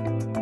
you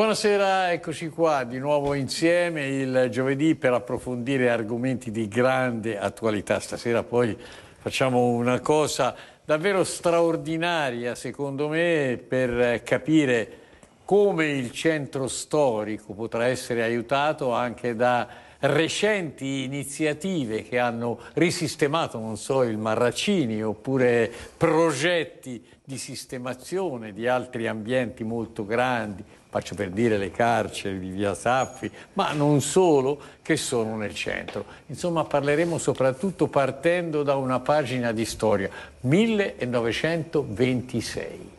Buonasera, eccoci qua di nuovo insieme il giovedì per approfondire argomenti di grande attualità. Stasera poi facciamo una cosa davvero straordinaria, secondo me, per capire come il centro storico potrà essere aiutato anche da recenti iniziative che hanno risistemato, non so, il Marracini oppure progetti di sistemazione di altri ambienti molto grandi faccio per dire le carceri di Via Saffi, ma non solo, che sono nel centro. Insomma parleremo soprattutto partendo da una pagina di storia, 1926.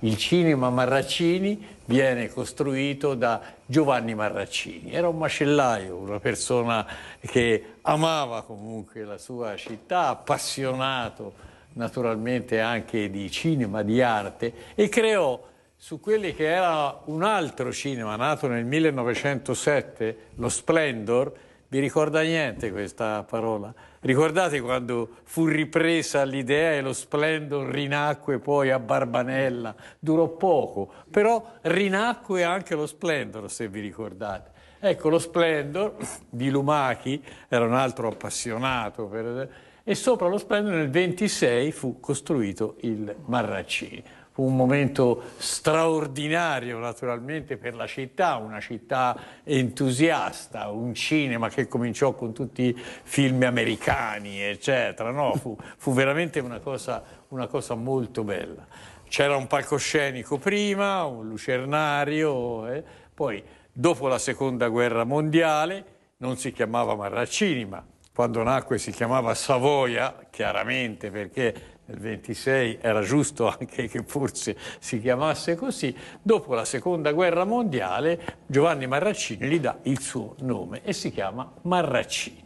Il cinema Marraccini viene costruito da Giovanni Marraccini. Era un macellaio, una persona che amava comunque la sua città, appassionato naturalmente anche di cinema, di arte e creò su quelli che era un altro cinema nato nel 1907, lo Splendor. Vi ricorda niente questa parola? Ricordate quando fu ripresa l'idea e lo Splendor rinacque poi a Barbanella? Durò poco, però rinacque anche lo Splendor, se vi ricordate. Ecco, lo Splendor di Lumachi, era un altro appassionato, per... e sopra lo Splendor nel 26 fu costruito il Marraccini un momento straordinario naturalmente per la città, una città entusiasta, un cinema che cominciò con tutti i film americani, eccetera. No, fu, fu veramente una cosa, una cosa molto bella. C'era un palcoscenico prima, un lucernario, eh, poi dopo la seconda guerra mondiale non si chiamava Marraccini, ma quando nacque si chiamava Savoia, chiaramente perché nel 26 era giusto anche che forse si chiamasse così, dopo la seconda guerra mondiale Giovanni Marraccini gli dà il suo nome e si chiama Marraccini.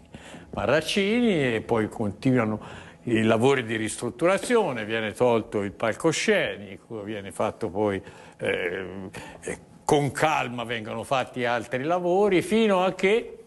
Marraccini e poi continuano i lavori di ristrutturazione, viene tolto il palcoscenico, viene fatto poi eh, eh con calma vengono fatti altri lavori fino a che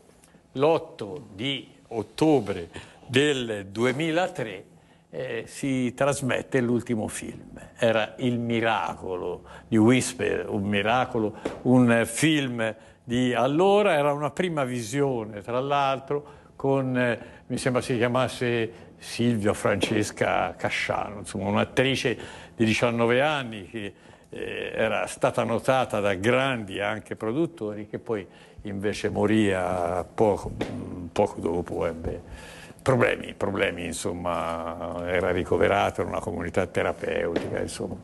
l'8 di ottobre del 2003 eh, si trasmette l'ultimo film. Era Il miracolo di Whisper, un miracolo, un film di allora, era una prima visione, tra l'altro, con, eh, mi sembra si chiamasse Silvia Francesca Casciano, insomma un'attrice di 19 anni che eh, era stata notata da grandi anche produttori che poi invece morì poco, mm, poco dopo. Ebbe problemi, problemi, insomma, era ricoverato in una comunità terapeutica, insomma.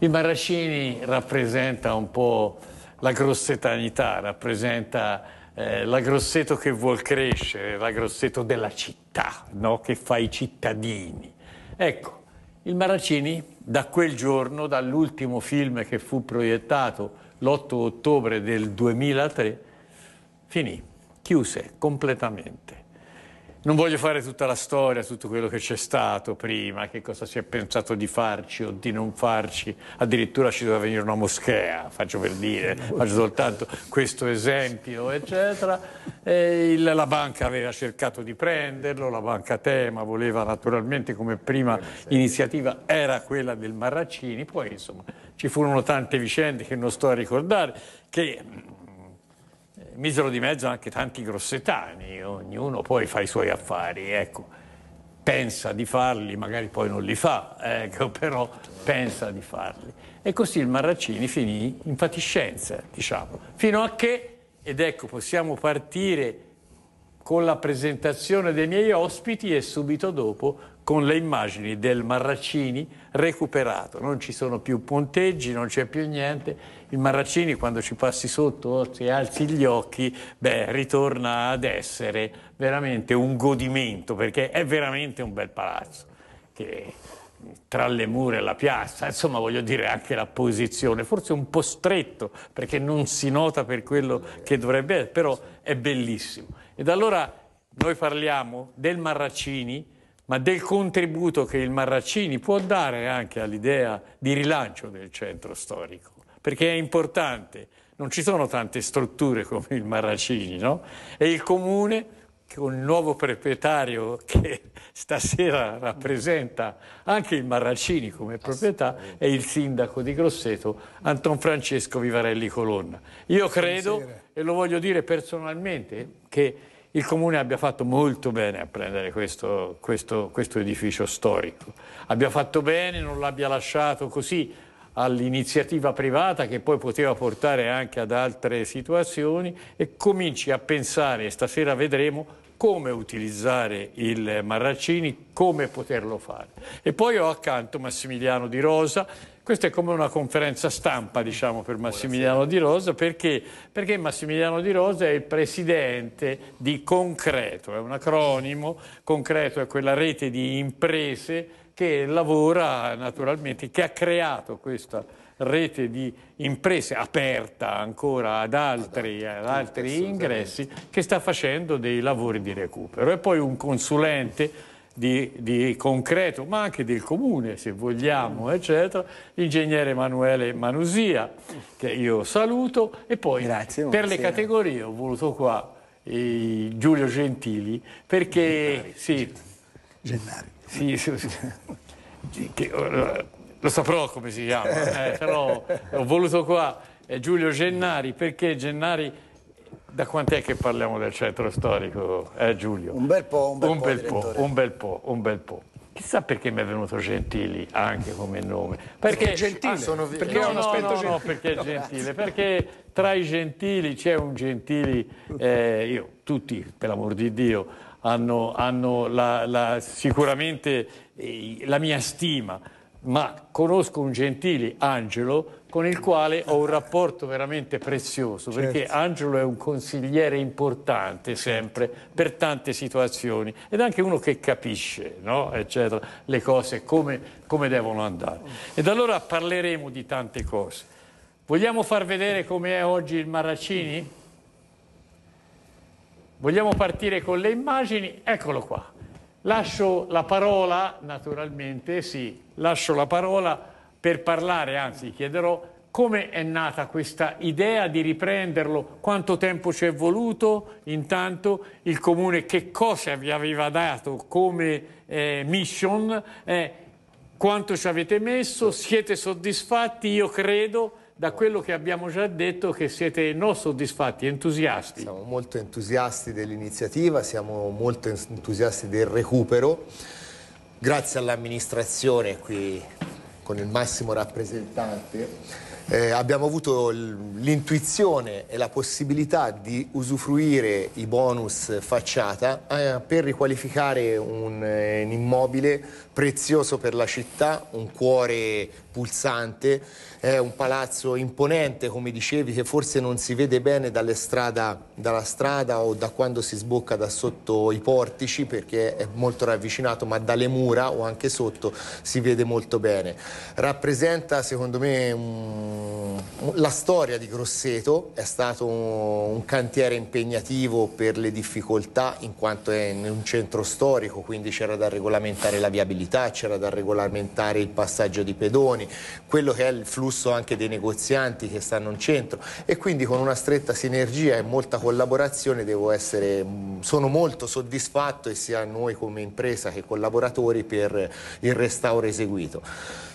Il Marascini rappresenta un po' la grossetanità, rappresenta eh, la grosseto che vuol crescere, la grosseto della città, no? che fa i cittadini. Ecco, il Maracini da quel giorno, dall'ultimo film che fu proiettato l'8 ottobre del 2003, finì, chiuse completamente. Non voglio fare tutta la storia, tutto quello che c'è stato prima, che cosa si è pensato di farci o di non farci, addirittura ci doveva venire una moschea, faccio per dire, faccio soltanto questo esempio, eccetera. Il, la banca aveva cercato di prenderlo, la banca Tema voleva naturalmente come prima iniziativa era quella del Marraccini, poi insomma ci furono tante vicende che non sto a ricordare, che misero di mezzo anche tanti grossetani, ognuno poi fa i suoi affari, ecco. pensa di farli, magari poi non li fa, ecco, però pensa di farli. E così il Marraccini finì in fatiscenza, diciamo, fino a che, ed ecco possiamo partire con la presentazione dei miei ospiti e subito dopo con le immagini del Marraccini recuperato. Non ci sono più punteggi, non c'è più niente. Il Marraccini quando ci passi sotto e alzi gli occhi, beh, ritorna ad essere veramente un godimento, perché è veramente un bel palazzo. Che tra le mura e la piazza, insomma voglio dire anche la posizione, forse un po' stretto perché non si nota per quello che dovrebbe essere, però è bellissimo. Ed allora noi parliamo del Marraccini, ma del contributo che il Marraccini può dare anche all'idea di rilancio del centro storico, perché è importante, non ci sono tante strutture come il Marraccini, no? E il comune con il nuovo proprietario che stasera rappresenta anche il Marraccini come proprietà è il sindaco di Grosseto Anton Francesco Vivarelli Colonna. Io credo e lo voglio dire personalmente che il Comune abbia fatto molto bene a prendere questo, questo, questo edificio storico. Abbia fatto bene, non l'abbia lasciato così all'iniziativa privata che poi poteva portare anche ad altre situazioni e cominci a pensare, stasera vedremo, come utilizzare il Marraccini, come poterlo fare. E poi ho accanto Massimiliano Di Rosa, questa è come una conferenza stampa diciamo, per Massimiliano Buonasera. Di Rosa perché? perché Massimiliano Di Rosa è il presidente di Concreto, è un acronimo, Concreto è quella rete di imprese che lavora naturalmente, che ha creato questa rete di imprese aperta ancora ad altri, ad altri ingressi che sta facendo dei lavori di recupero e poi un consulente di, di, concreto, ma anche del comune, se vogliamo, mm. eccetera, l'ingegnere Emanuele Manusia, che io saluto, e poi Grazie, per le categorie ho voluto qua eh, Giulio Gentili, perché... Gennari. Sì, Gennari. Sì, sì, sì che, oh, lo saprò come si chiama, eh, però ho voluto qua eh, Giulio Gennari, perché Gennari da quant'è che parliamo del centro storico, eh, Giulio? Un bel po', un bel, un po', bel po', un bel po', un bel po'. Chissà perché mi è venuto Gentili anche come nome. Perché, gentile, ah, sono vi- perché no, no, no, gentile. no, perché è gentile, perché tra i gentili c'è un gentili, eh, io, tutti per l'amor di Dio, hanno, hanno la, la, sicuramente eh, la mia stima, ma conosco un gentili, Angelo, con il quale ho un rapporto veramente prezioso, certo. perché Angelo è un consigliere importante sempre per tante situazioni ed anche uno che capisce no? Eccetera, le cose come, come devono andare. Ed allora parleremo di tante cose. Vogliamo far vedere come è oggi il Maracini? Vogliamo partire con le immagini? Eccolo qua. Lascio la parola, naturalmente, sì, lascio la parola per parlare, anzi chiederò, come è nata questa idea di riprenderlo, quanto tempo ci è voluto, intanto il Comune che cosa vi aveva dato come eh, mission, eh, quanto ci avete messo, siete soddisfatti, io credo, da quello che abbiamo già detto che siete non soddisfatti, entusiasti. Siamo molto entusiasti dell'iniziativa, siamo molto entusiasti del recupero. Grazie all'amministrazione, qui con il massimo rappresentante, eh, abbiamo avuto l'intuizione e la possibilità di usufruire i bonus facciata eh, per riqualificare un, eh, un, immobile prezioso per la città, un cuore pulsante, è un palazzo imponente come dicevi che forse non si vede bene strada, dalla strada o da quando si sbocca da sotto i portici perché è molto ravvicinato ma dalle mura o anche sotto si vede molto bene. Rappresenta secondo me um, la storia di Grosseto, è stato un, un cantiere impegnativo per le difficoltà in quanto è in un centro storico quindi c'era da regolamentare la viabilità, c'era da regolamentare il passaggio di pedoni, quello che è il flusso anche dei negozianti che stanno in centro e quindi con una stretta sinergia e molta collaborazione essere, mm, sono molto soddisfatto e sia noi come impresa che collaboratori per il restauro eseguito.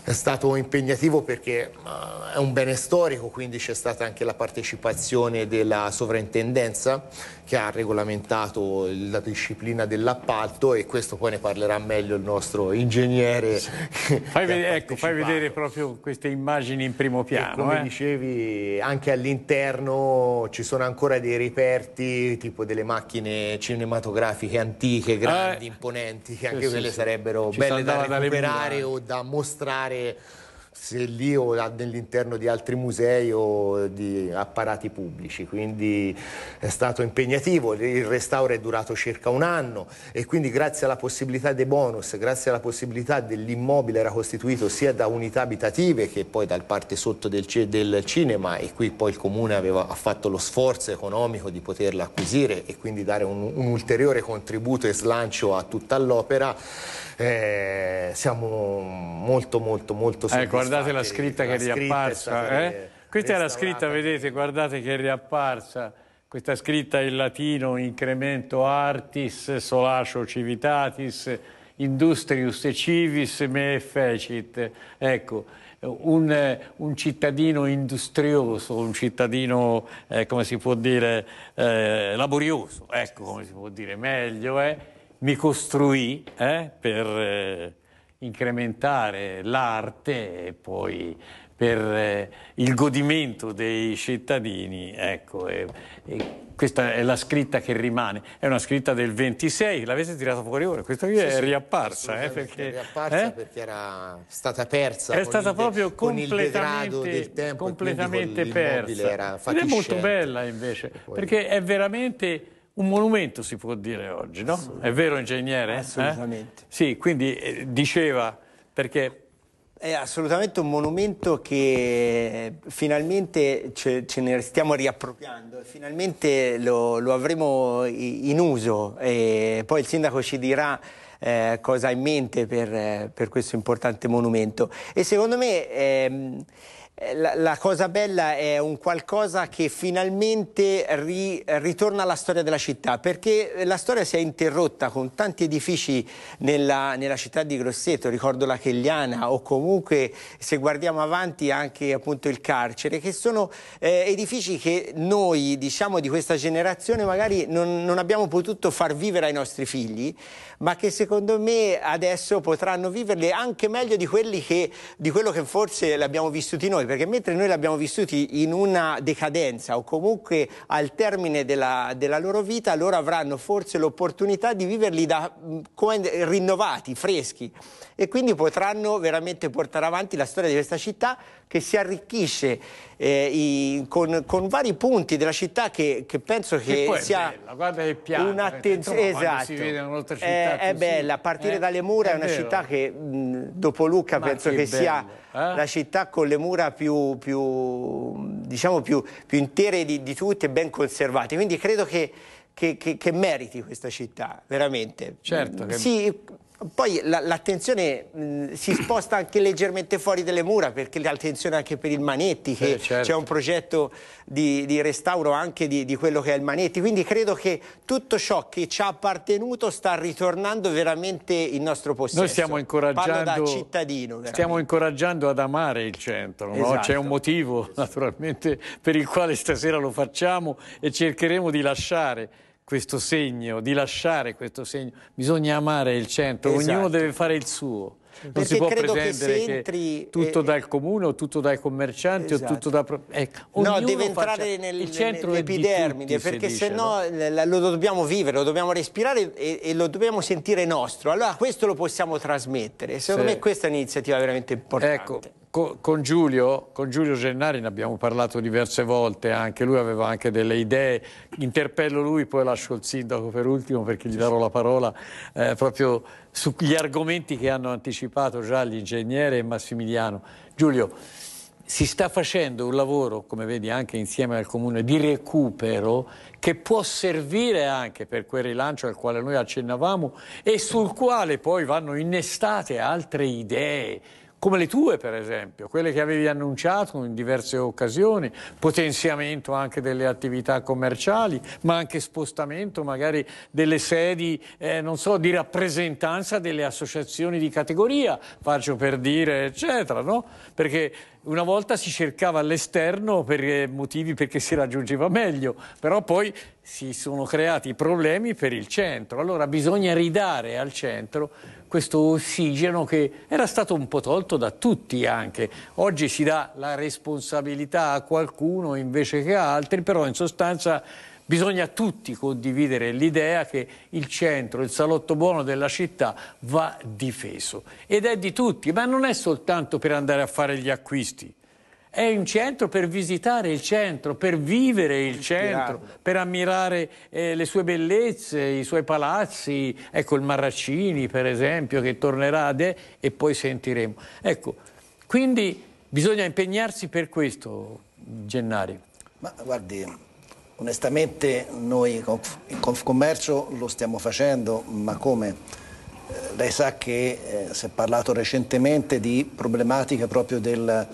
È stato impegnativo perché eh, è un bene storico, quindi c'è stata anche la partecipazione della sovrintendenza che ha regolamentato la disciplina dell'appalto e questo poi ne parlerà meglio il nostro ingegnere. Fai vedere, ecco, fai vedere proprio queste immagini in primo piano. E come eh? dicevi, anche all'interno ci sono ancora dei reperti, tipo delle macchine cinematografiche antiche, grandi, eh, imponenti, che anche sì, quelle sì, sarebbero belle da recuperare o da mostrare fare se lì o nell'interno di altri musei o di apparati pubblici, quindi è stato impegnativo, il restauro è durato circa un anno e quindi grazie alla possibilità dei bonus, grazie alla possibilità dell'immobile era costituito sia da unità abitative che poi dal parte sotto del, del cinema e qui poi il comune aveva, ha fatto lo sforzo economico di poterla acquisire e quindi dare un, un ulteriore contributo e slancio a tutta l'opera eh, siamo molto molto molto soddisfatti. Eh, guardate la scritta che è riapparsa. Eh? Questa è la scritta, vedete, guardate che è riapparsa. Questa scritta in latino, incremento artis, solacio civitatis, industrius e civis me fecit. Ecco, un, un, cittadino industrioso, un cittadino, eh, come si può dire, eh, laborioso, ecco come si può dire meglio, eh, mi costruì eh, per eh, incrementare l'arte e poi per eh, il godimento dei cittadini. Ecco, e, e questa è la scritta che rimane, è una scritta del 26, l'avete tirata fuori ora, questa qui sì, è sì, riapparsa. Eh, perché, è riapparsa eh? perché era stata persa. Era stata proprio de, completamente, tempo, completamente persa. Ed è molto bella invece, perché è veramente un monumento si può dire oggi, no? È vero ingegnere? Assolutamente. Eh? Sì, quindi eh, diceva perché... È assolutamente un monumento che eh, finalmente ce, ce ne stiamo riappropriando, finalmente lo, lo avremo in uso e poi il sindaco ci dirà eh, cosa ha in mente per, eh, per, questo importante monumento. E secondo me ehm, eh, la, la, cosa bella è un qualcosa che finalmente ri, ritorna alla storia della città, perché la storia si è interrotta con tanti edifici nella, nella città di Grosseto, ricordo la Chegliana o comunque se guardiamo avanti anche appunto il carcere, che sono eh, edifici che noi diciamo di questa generazione magari non, non abbiamo potuto far vivere ai nostri figli, ma che secondo me adesso potranno viverli anche meglio di, quelli che, di quello che forse l'abbiamo vissuti noi noi, perché mentre noi li abbiamo vissuti in una decadenza o comunque al termine della, della loro vita, loro avranno forse l'opportunità di viverli da, mm, come, rinnovati, freschi e quindi potranno veramente portare avanti la storia di questa città che si arricchisce eh, i, con, con, vari punti della città che, che penso che, che sia bella, guarda che piano, un'attenzione eh, esatto. Eh, è, è bella, a partire eh? dalle mura è, è una vero. città che mh, dopo Lucca Ma penso che, che sia eh? la città con le mura più, più, diciamo più, più intere di, di tutte e ben conservate, quindi credo che che, che, che, meriti questa città, veramente. Certo. Che... Sì, poi l'attenzione la, si sposta anche leggermente fuori delle mura perché l'attenzione anche per il Manetti che eh, certo. c'è un progetto di, di restauro anche di, di, quello che è il Manetti quindi credo che tutto ciò che ci ha appartenuto sta ritornando veramente in nostro possesso noi stiamo incoraggiando, da cittadino stiamo incoraggiando ad amare il centro esatto. no? c'è un motivo naturalmente per il quale stasera lo facciamo e cercheremo di lasciare questo segno, di lasciare questo segno. Bisogna amare il centro, esatto. ognuno deve fare il suo. Non si può pretendere che, che, eh, tutto e... dal comune o tutto dai commercianti esatto. o tutto esatto. da... Ecco, no, deve entrare nel, nell'epidermide perché se no lo dobbiamo vivere, lo dobbiamo respirare e, e, lo dobbiamo sentire nostro. Allora questo lo possiamo trasmettere. Secondo sì. me questa è un'iniziativa veramente importante. Ecco con, Giulio, con Giulio Gennari ne abbiamo parlato diverse volte, anche lui aveva anche delle idee, interpello lui, poi lascio il sindaco per ultimo perché gli darò la parola eh, proprio sugli argomenti che hanno anticipato già l'ingegnere e Massimiliano. Giulio, si sta facendo un lavoro, come vedi anche insieme al Comune, di recupero che può servire anche per quel rilancio al quale noi accennavamo e sul quale poi vanno innestate altre idee come le tue per esempio, quelle che avevi annunciato in diverse occasioni, potenziamento anche delle attività commerciali, ma anche spostamento magari delle sedi, eh, non so, di rappresentanza delle associazioni di categoria, faccio per dire, eccetera, no? Perché una volta si cercava all'esterno per eh, motivi perché si raggiungeva meglio, però poi si sono creati problemi per il centro. Allora bisogna ridare al centro questo ossigeno che era stato un po' tolto da tutti anche. Oggi si dà la responsabilità a qualcuno invece che a altri, però in sostanza Bisogna tutti condividere l'idea che il centro, il salotto buono della città va difeso ed è di tutti, ma non è soltanto per andare a fare gli acquisti. È un centro per visitare il centro, per vivere il centro, per ammirare eh, le sue bellezze, i suoi palazzi, ecco il Marraccini per esempio che tornerà a De e poi sentiremo. Ecco, quindi bisogna impegnarsi per questo, Gennari. Ma guardi, Onestamente noi in Confcommercio lo stiamo facendo, ma come? Eh, lei sa che eh, si è parlato recentemente di problematiche proprio del,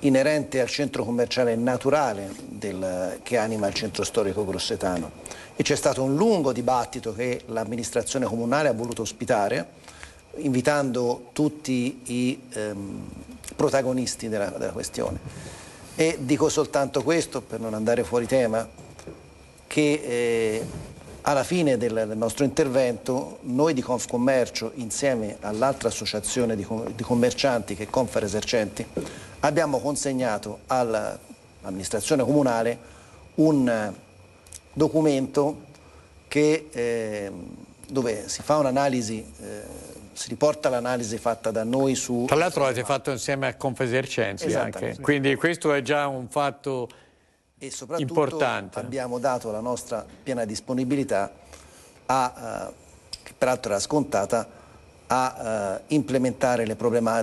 inerente al centro commerciale naturale del, che anima il centro storico grossetano. E c'è stato un lungo dibattito che l'amministrazione comunale ha voluto ospitare, invitando tutti i ehm, protagonisti della, della questione. E dico soltanto questo, per non andare fuori tema, che eh, alla fine del, del, nostro intervento noi di Confcommercio, insieme all'altra associazione di, di, commercianti che è Conferesercenti, abbiamo consegnato all'amministrazione comunale un eh, documento che, eh, dove si fa un'analisi eh, si riporta l'analisi fatta da noi su... Tra l'altro l'avete fatto insieme a Confesercenzi anche, quindi questo è già un fatto importante. e soprattutto importante. abbiamo dato la nostra piena disponibilità a, eh, che peraltro era scontata, a eh, implementare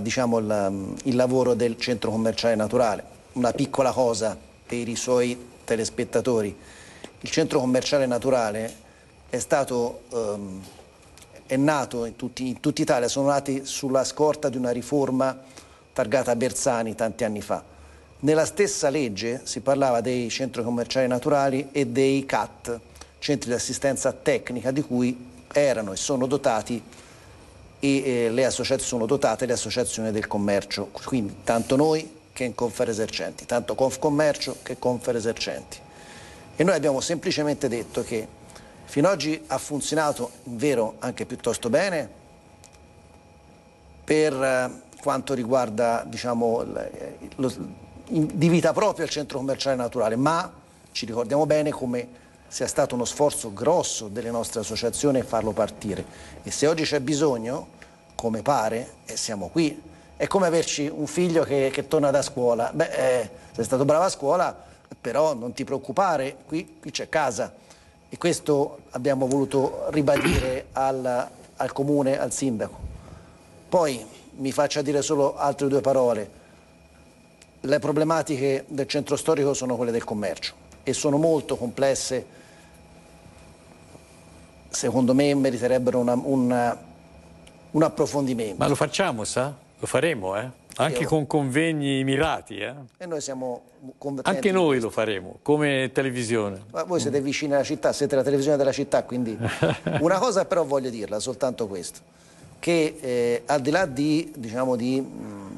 diciamo, il, mm, il, lavoro del centro commerciale naturale. Una piccola cosa per i suoi telespettatori. Il centro commerciale naturale è stato... Ehm, è nato in, tutti, in tutta Italia, sono nati sulla scorta di una riforma targata a Bersani tanti anni fa. Nella stessa legge si parlava dei centri commerciali naturali e dei CAT, centri di assistenza tecnica, di cui erano e sono dotati e eh, le associazioni sono dotate le associazioni del commercio, quindi tanto noi che in Conferesercenti, tanto Confcommercio che Conferesercenti. E noi abbiamo semplicemente detto che Fino ad oggi ha funzionato, in vero, anche piuttosto bene per eh, quanto riguarda diciamo, eh, lo, di vita propria il centro commerciale naturale, ma ci ricordiamo bene come sia stato uno sforzo grosso delle nostre associazioni farlo partire. E se oggi c'è bisogno, come pare, e eh, siamo qui, è come averci un figlio che, che torna da scuola. Beh, eh, sei stato bravo a scuola, però non ti preoccupare, qui, qui c'è casa. E questo abbiamo voluto ribadire al, al comune, al sindaco. Poi mi faccia dire solo altre due parole. Le problematiche del centro storico sono quelle del commercio e sono molto complesse. Secondo me meriterebbero una, una, un approfondimento. Ma lo facciamo, sa? Lo faremo, eh? Anche con convegni mirati. Eh? E noi siamo Anche noi lo faremo, come televisione. Ma voi siete vicini alla città, siete la televisione della città, quindi... Una cosa però voglio dirla, soltanto questo, che eh, al di là di, diciamo, di mh, mm,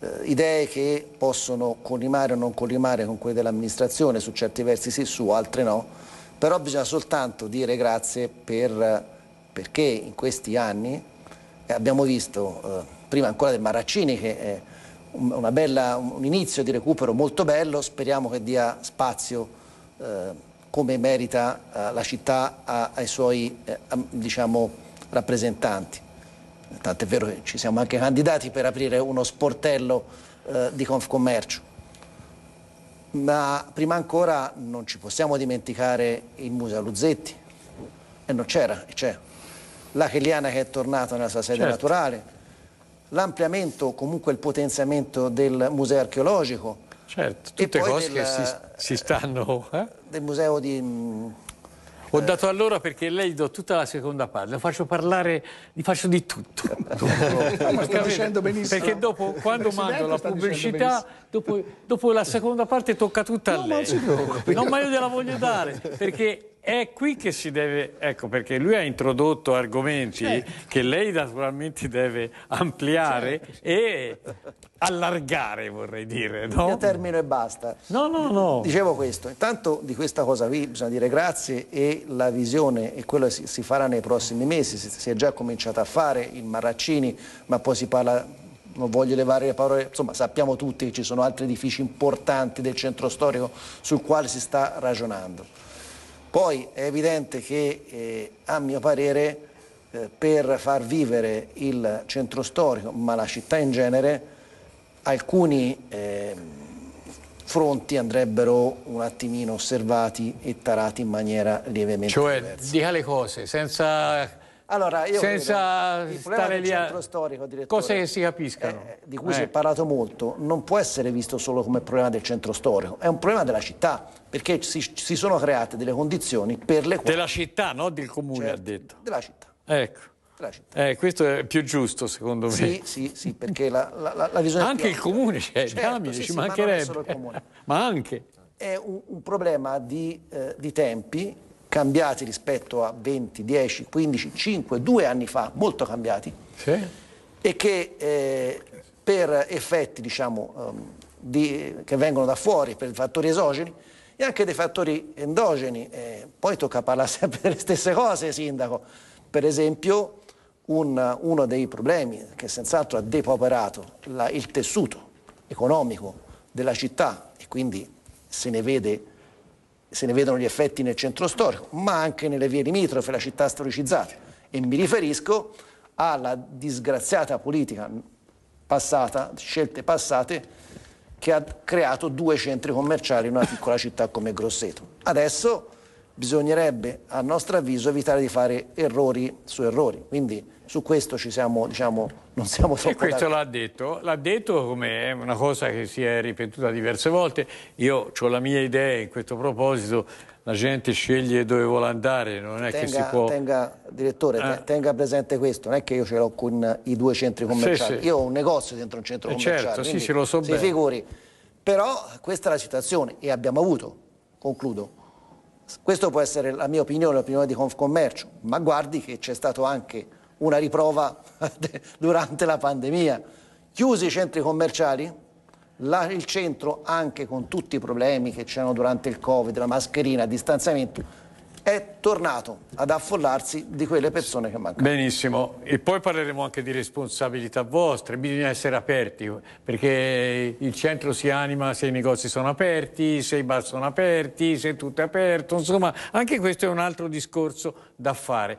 eh, idee che possono collimare o non collimare con quelle dell'amministrazione, su certi versi sì, su altre no, però bisogna soltanto dire grazie per, perché in questi anni abbiamo visto... Eh, prima ancora del Marraccini che è un, bella, un inizio di recupero molto bello, speriamo che dia spazio eh, come merita eh, la città a, ai suoi eh, a, diciamo, rappresentanti. Tant'è vero che ci siamo anche candidati per aprire uno sportello eh, di Confcommercio. Ma prima ancora non ci possiamo dimenticare il Museo Luzzetti, e non c'era, e c'è. La Cheliana che è tornata nella sua sede certo. naturale, l'ampliamento o comunque il potenziamento del museo archeologico. Certo, tutte cose del, che si, si stanno... Eh? eh? Del museo di... Mm, Ho eh, dato allora perché lei do tutta la seconda parte, faccio parlare, gli faccio di tutto. ma sta dicendo benissimo. Perché dopo, quando mando la pubblicità, dopo, dopo, la seconda parte tocca tutta no, a lei. Non, non ma io gliela voglio dare, perché è qui che si deve, ecco perché lui ha introdotto argomenti certo. che lei naturalmente deve ampliare certo, certo. e allargare vorrei dire. No? Io termino e basta. No, no, no. Dicevo questo, intanto di questa cosa qui bisogna dire grazie e la visione e quello si, si farà nei prossimi mesi, si, si è già cominciato a fare il Marraccini, ma poi si parla non voglio levare le parole, insomma sappiamo tutti che ci sono altri edifici importanti del centro storico sul quale si sta ragionando. Poi è evidente che eh, a mio parere eh, per far vivere il centro storico, ma la città in genere, alcuni eh, fronti andrebbero un attimino osservati e tarati in maniera lievemente cioè, diversa. Cioè, dica le cose, senza allora, io Senza credo, stare lì a... storico, cose che si capiscano. Eh, di cui eh. si è parlato molto, non può essere visto solo come problema del centro storico, è un problema della città, perché si, si sono create delle condizioni per le quali... Della città, no? Del comune, certo, ha detto. Della città. Ecco. Eh, questo è più giusto secondo me. Sì, sì, sì perché la, la, la visione... Anche il comune c'è, cioè, certo, dammi, sì, ci sì, mancherebbe. Ma, ma anche... È un, un problema di, eh, di tempi cambiati rispetto a 20, 10, 15, 5, 2 anni fa, molto cambiati, sì. e che eh, per effetti diciamo, um, di, che vengono da fuori, per fattori esogeni, e anche dei fattori endogeni. Eh, poi tocca parlare sempre delle stesse cose, Sindaco. Per esempio, un, uno dei problemi che senz'altro ha depauperato la, il tessuto economico della città e quindi se ne vede se ne vedono gli effetti nel centro storico, ma anche nelle vie limitrofe, la città storicizzata. E mi riferisco alla disgraziata politica passata, scelte passate, che ha creato due centri commerciali in una piccola città come Grosseto. Adesso bisognerebbe, a nostro avviso, evitare di fare errori su errori. Quindi su questo ci siamo, diciamo, non siamo troppo... E questo l'ha detto, l'ha detto come è una cosa che si è ripetuta diverse volte, io ho la mia idea in questo proposito, la gente sceglie dove vuole andare, non è tenga, che si può... Tenga, direttore, eh. tenga presente questo, non è che io ce l'ho con i due centri commerciali, sì, sì. io ho un negozio dentro un centro eh certo, commerciale, certo, sì, ce lo so si figuri. Però questa è la situazione e abbiamo avuto, concludo, questa può essere la mia opinione, l'opinione di Confcommercio, ma guardi che c'è stato anche una riprova durante la pandemia. Chiusi i centri commerciali, la, il centro anche con tutti i problemi che c'erano durante il Covid, la mascherina, il distanziamento, è tornato ad affollarsi di quelle persone che mancano. Benissimo, e poi parleremo anche di responsabilità vostre, bisogna essere aperti, perché il centro si anima se i negozi sono aperti, se i bar sono aperti, se tutto è aperto, insomma anche questo è un altro discorso da fare.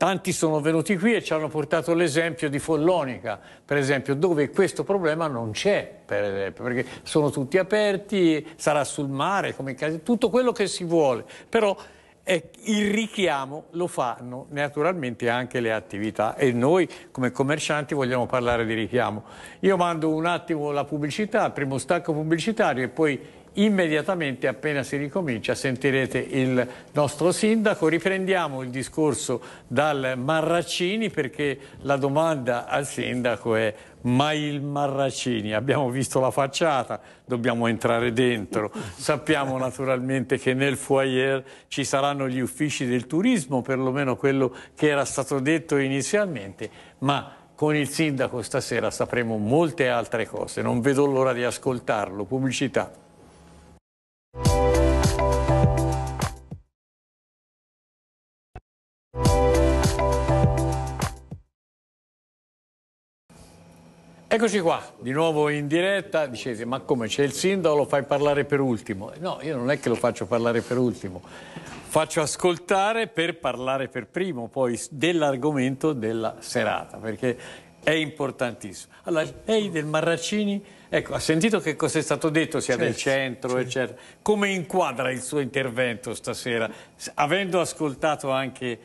Tanti sono venuti qui e ci hanno portato l'esempio di Follonica, per esempio, dove questo problema non c'è, per esempio, perché sono tutti aperti, sarà sul mare, come in casa, tutto quello che si vuole, però eh, il richiamo lo fanno naturalmente anche le attività e noi come commercianti vogliamo parlare di richiamo. Io mando un attimo la pubblicità, primo stacco pubblicitario e poi immediatamente appena si ricomincia sentirete il nostro sindaco. Riprendiamo il discorso dal Marracini perché la domanda al sindaco è ma il Marracini abbiamo visto la facciata, dobbiamo entrare dentro. Sappiamo naturalmente che nel foyer ci saranno gli uffici del turismo, perlomeno quello che era stato detto inizialmente, ma con il sindaco stasera sapremo molte altre cose. Non vedo l'ora di ascoltarlo. Pubblicità. Eccoci qua, di nuovo in diretta, dicesi ma come c'è il sindaco, lo fai parlare per ultimo? Eh, no, io non è che lo faccio parlare per ultimo, faccio ascoltare per parlare per primo poi dell'argomento della serata, perché è importantissimo. Allora, lei del Marraccini, ecco, ha sentito che cosa è stato detto sia certo, del centro, certo. eccetera. Come inquadra il suo intervento stasera, avendo ascoltato anche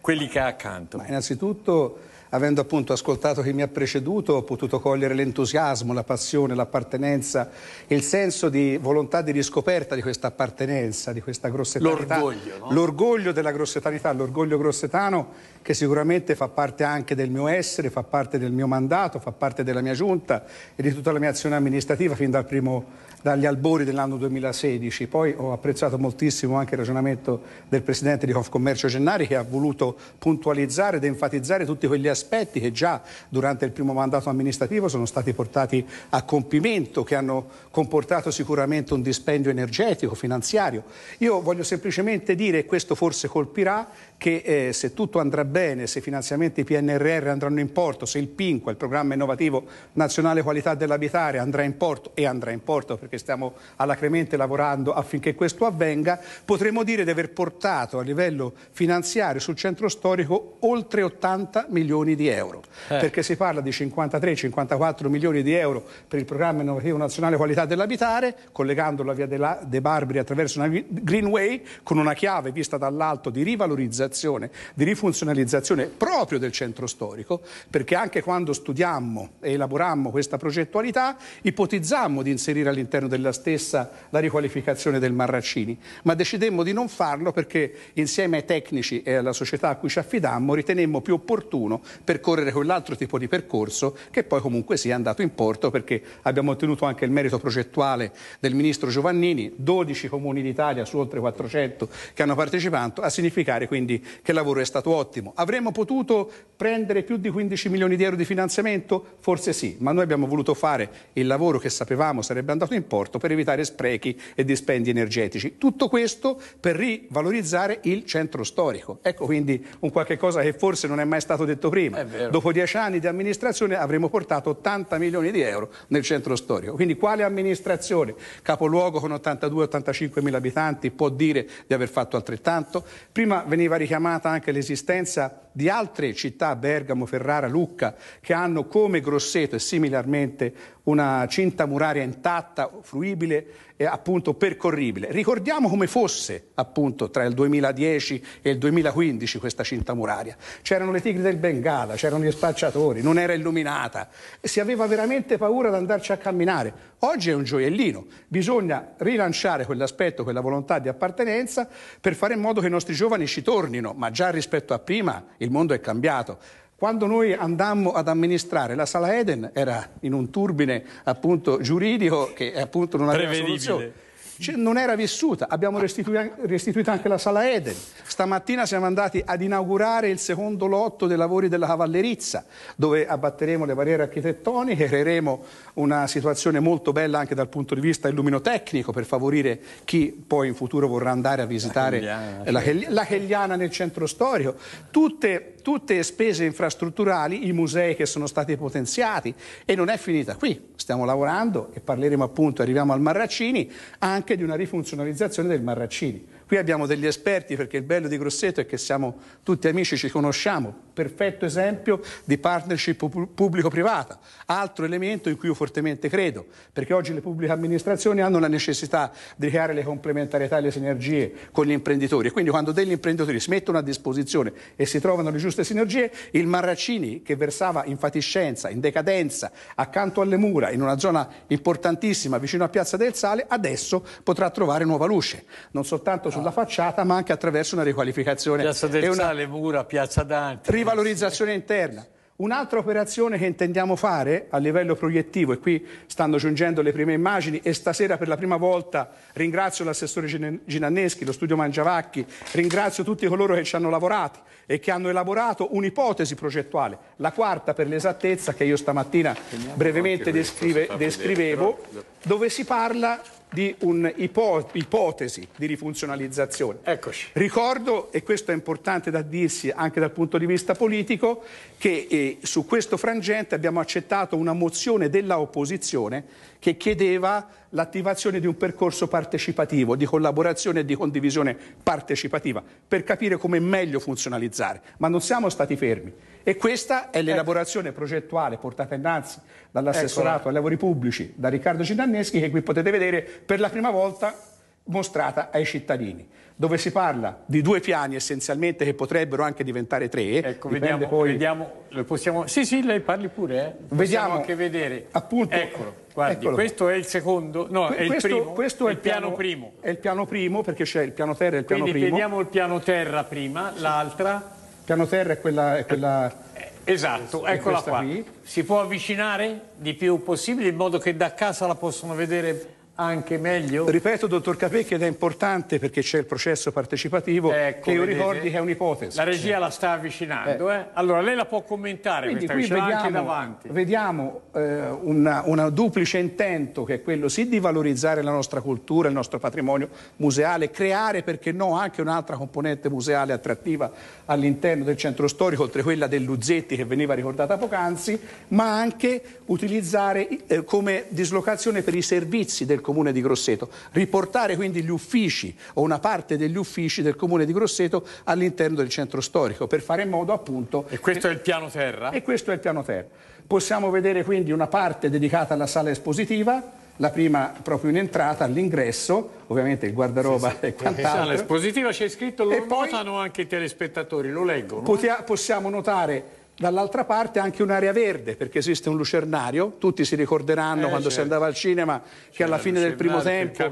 quelli che ha accanto? Ma innanzitutto avendo appunto ascoltato chi mi ha preceduto, ho potuto cogliere l'entusiasmo, la passione, l'appartenenza, il senso di volontà di riscoperta di questa appartenenza, di questa grossetanità. L'orgoglio, no? L'orgoglio della grossetanità, l'orgoglio grossetano che sicuramente fa parte anche del mio essere, fa parte del mio mandato, fa parte della mia giunta e di tutta la mia azione amministrativa fin dal primo dagli albori dell'anno 2016. Poi ho apprezzato moltissimo anche il ragionamento del presidente di Confcommercio Gennari che ha voluto puntualizzare ed enfatizzare tutti quegli aspetti che già durante il primo mandato amministrativo sono stati portati a compimento, che hanno comportato sicuramente un dispendio energetico, finanziario. Io voglio semplicemente dire, e questo forse colpirà, che eh, se tutto andrà bene, se i finanziamenti PNRR andranno in porto, se il PINQUA, il programma innovativo nazionale qualità dell'abitare, andrà in porto e andrà in porto perché stiamo alacremente lavorando affinché questo avvenga, potremo dire di aver portato a livello finanziario sul centro storico oltre 80 milioni di euro, eh. perché si parla di 53-54 milioni di euro per il programma innovativo nazionale qualità dell'abitare, collegando la via De, La De Barbari attraverso una Greenway con una chiave vista dall'alto di rivalorizzazione modernizzazione, di rifunzionalizzazione proprio del centro storico, perché anche quando studiammo e elaborammo questa progettualità ipotizzammo di inserire all'interno della stessa la riqualificazione del Marraccini, ma decidemmo di non farlo perché insieme ai tecnici e alla società a cui ci affidammo ritenemmo più opportuno percorrere quell'altro tipo di percorso che poi comunque sia andato in porto perché abbiamo ottenuto anche il merito progettuale del ministro Giovannini, 12 comuni d'Italia su oltre 400 che hanno partecipato, a significare quindi che il lavoro è stato ottimo. Avremmo potuto prendere più di 15 milioni di euro di finanziamento? Forse sì, ma noi abbiamo voluto fare il lavoro che sapevamo sarebbe andato in porto per evitare sprechi e dispendi energetici. Tutto questo per rivalorizzare il centro storico. Ecco quindi un qualche cosa che forse non è mai stato detto prima. Dopo dieci anni di amministrazione avremmo portato 80 milioni di euro nel centro storico. Quindi quale amministrazione, capoluogo con 82-85 mila abitanti, può dire di aver fatto altrettanto? Prima veniva richiesto richiamata anche l'esistenza di altre città, Bergamo, Ferrara, Lucca, che hanno come Grosseto e similarmente una cinta muraria intatta, fruibile e appunto percorribile. Ricordiamo come fosse appunto tra il 2010 e il 2015 questa cinta muraria. C'erano le tigri del Bengala, c'erano gli spacciatori, non era illuminata, si aveva veramente paura di andarci a camminare. Oggi è un gioiellino, bisogna rilanciare quell'aspetto, quella volontà di appartenenza per fare in modo che i nostri giovani ci tornino, ma già rispetto a prima il mondo è cambiato. Quando noi andammo ad amministrare la sala Eden era in un turbine appunto giuridico che appunto non aveva soluzione cioè, non era vissuta. Abbiamo restituito, anche la sala Eden. Stamattina siamo andati ad inaugurare il secondo lotto dei lavori della cavallerizza, dove abbatteremo le barriere architettoniche, creeremo una situazione molto bella anche dal punto di vista illuminotecnico per favorire chi poi in futuro vorrà andare a visitare la Chegliana, nel centro storico. Tutte, tutte spese infrastrutturali, i musei che sono stati potenziati e non è finita qui. Stiamo lavorando e parleremo appunto, arriviamo al Marracini, anche anche di una rifunzionalizzazione del Marraccini. Qui abbiamo degli esperti perché il bello di Grosseto è che siamo tutti amici, ci conosciamo, perfetto esempio di partnership pubblico-privata, altro elemento in cui io fortemente credo, perché oggi le pubbliche amministrazioni hanno la necessità di creare le complementarietà e le sinergie con gli imprenditori e quindi quando degli imprenditori si mettono a disposizione e si trovano le giuste sinergie, il Marraccini che versava in fatiscenza, in decadenza, accanto alle mura, in una zona importantissima vicino a Piazza del Sale, adesso potrà trovare nuova luce, non soltanto sulla ah. facciata ma anche attraverso una riqualificazione. Piazza del una... Sale, mura, Piazza Dante. Riva rivalorizzazione interna. Un'altra operazione che intendiamo fare a livello proiettivo, e qui stanno giungendo le prime immagini, e stasera per la prima volta ringrazio l'assessore Ginanneschi, lo studio Mangiavacchi, ringrazio tutti coloro che ci hanno lavorato e che hanno elaborato un'ipotesi progettuale, la quarta per l'esattezza che io stamattina brevemente descrive, descrivevo, dove si parla di un'ipotesi di rifunzionalizzazione. Eccoci. Ricordo, e questo è importante da dirsi anche dal punto di vista politico, che eh, su questo frangente abbiamo accettato una mozione della opposizione che chiedeva l'attivazione di un percorso partecipativo, di collaborazione e di condivisione partecipativa, per capire come meglio funzionalizzare. Ma non siamo stati fermi. E questa è ecco. l'elaborazione progettuale portata innanzi dall'assessorato Eccola. ai lavori pubblici da Riccardo Cidanneschi che qui potete vedere per la prima volta mostrata ai cittadini, dove si parla di due piani essenzialmente che potrebbero anche diventare tre. Ecco, vediamo, poi... vediamo, possiamo... Sì, sì, lei parli pure, eh. Possiamo vediamo anche vedere. Appunto, eccolo, guardi, eccolo. questo è il secondo, no, que- è questo, primo, questo è il piano, piano, primo. È il piano primo perché c'è il piano terra e il Quindi piano primo. Quindi vediamo il piano terra prima, l'altra Piano terra è quella... È quella eh, esatto, è eccola qua. Qui. Si può avvicinare di più possibile in modo che da casa la possano vedere anche meglio? Ripeto, dottor Capè, che è importante perché c'è il processo partecipativo ecco, che io vedete, ricordi che è un'ipotesi. La regia la sta avvicinando. Eh. Eh? Allora, lei la può commentare Quindi qui vediamo, anche davanti. Vediamo eh, un duplice intento che è quello sì di valorizzare la nostra cultura, il nostro patrimonio museale, creare, perché no, anche un'altra componente museale attrattiva all'interno del centro storico, oltre quella dell'Uzzetti che veniva ricordata poc'anzi, ma anche utilizzare eh, come dislocazione per i servizi del comune comune di Grosseto, riportare quindi gli uffici o una parte degli uffici del comune di Grosseto all'interno del centro storico per fare in modo appunto... E questo che... è il piano terra? E questo è il piano terra. Possiamo vedere quindi una parte dedicata alla sala espositiva, la prima proprio in entrata all'ingresso, ovviamente il guardaroba sì, sì. e quant'altro. espositiva c'è scritto, lo e notano poi, anche i telespettatori, lo leggono. Potia- possiamo notare Dall'altra parte anche un'area verde, perché esiste un lucernario, tutti si ricorderanno eh, quando certo. si andava al cinema che alla fine del primo tempo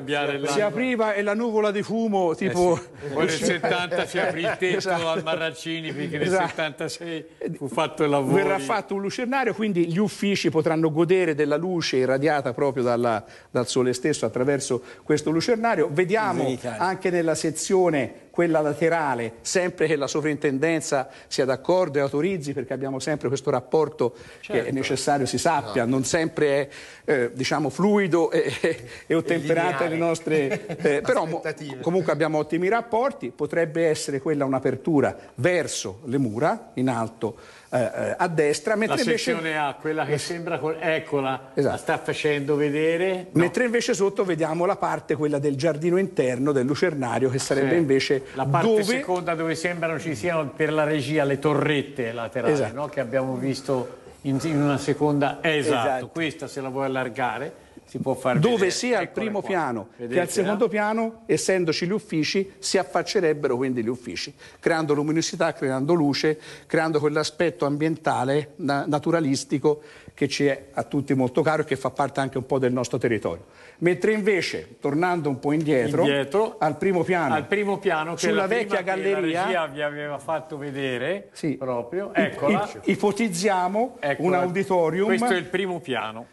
si apriva e la nuvola di fumo eh, tipo... Eh sì. Poi nel 70 si aprì il tetto esatto. al Marraccini perché nel esatto. 76 eh, fu fatto il lavoro. Verrà fatto un lucernario, quindi gli uffici potranno godere della luce irradiata proprio dalla, dal sole stesso attraverso questo lucernario. Vediamo anche nella sezione quella laterale, sempre che la sovrintendenza sia d'accordo e autorizzi, perché abbiamo sempre questo rapporto certo. che è certo. necessario si sappia, no. non sempre è eh, diciamo, fluido e, e ottemperato alle nostre... Eh, però comunque abbiamo ottimi rapporti, potrebbe essere quella un'apertura verso le mura, in alto eh, eh a destra, mentre la invece... A, quella che sembra... Eccola, esatto. la sta facendo vedere... No. Mentre invece sotto vediamo la parte, quella del giardino interno, del lucernario, che sarebbe sì. invece la parte dove... seconda dove sembrano ci siano per la regia le torrette laterali esatto. no? che abbiamo visto in, una seconda. Esatto, esatto, questa se la vuoi allargare dove sia al primo qua. piano Vedete, che al eh? secondo no? piano, essendoci gli uffici, si affaccerebbero quindi gli uffici, creando luminosità, creando luce, creando quell'aspetto ambientale, na- naturalistico che ci è a tutti molto caro e che fa parte anche un po' del nostro territorio. Mentre invece, tornando un po' indietro, indietro al primo piano, al primo piano sulla vecchia galleria... Che la vi aveva fatto vedere sì, proprio, ip- ip- ipotizziamo eccola. un auditorium... Questo è il primo piano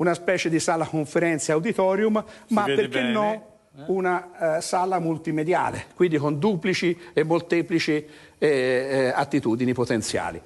una specie di sala conferenze auditorium, si ma perché bene. no eh? una eh, sala multimediale, quindi con duplici e molteplici eh, eh, attitudini potenziali.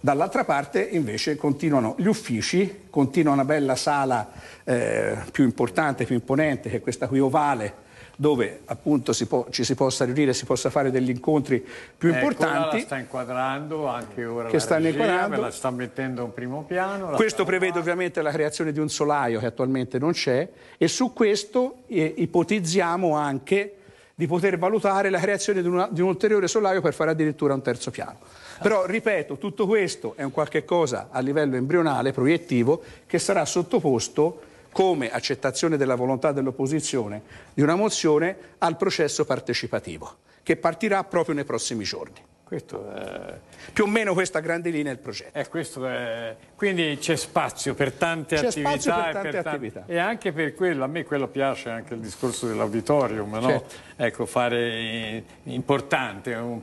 Dall'altra parte invece continuano gli uffici, continua una bella sala eh, più importante, più imponente che è questa qui ovale dove appunto si può, ci si possa riunire, si possa fare degli incontri più importanti. ecco, la Sta inquadrando anche ora che la stanno regia, inquadrando. la sta mettendo in primo piano. Questo prevede male. ovviamente la creazione di un solaio che attualmente non c'è e su questo eh, ipotizziamo anche di poter valutare la creazione di, una, di, un ulteriore solaio per fare addirittura un terzo piano. Però, ripeto, tutto questo è un qualche cosa a livello embrionale, proiettivo, che sarà sottoposto come accettazione della volontà dell'opposizione di una mozione al processo partecipativo, che partirà proprio nei prossimi giorni. Questo, eh... Più o meno questa grande linea è il progetto. Eh, questo, eh... Quindi c'è spazio per tante, attività, spazio per tante, e per tante attività. E anche per quello, a me quello piace anche il discorso dell'auditorium, certo. ecco, fare importante, un,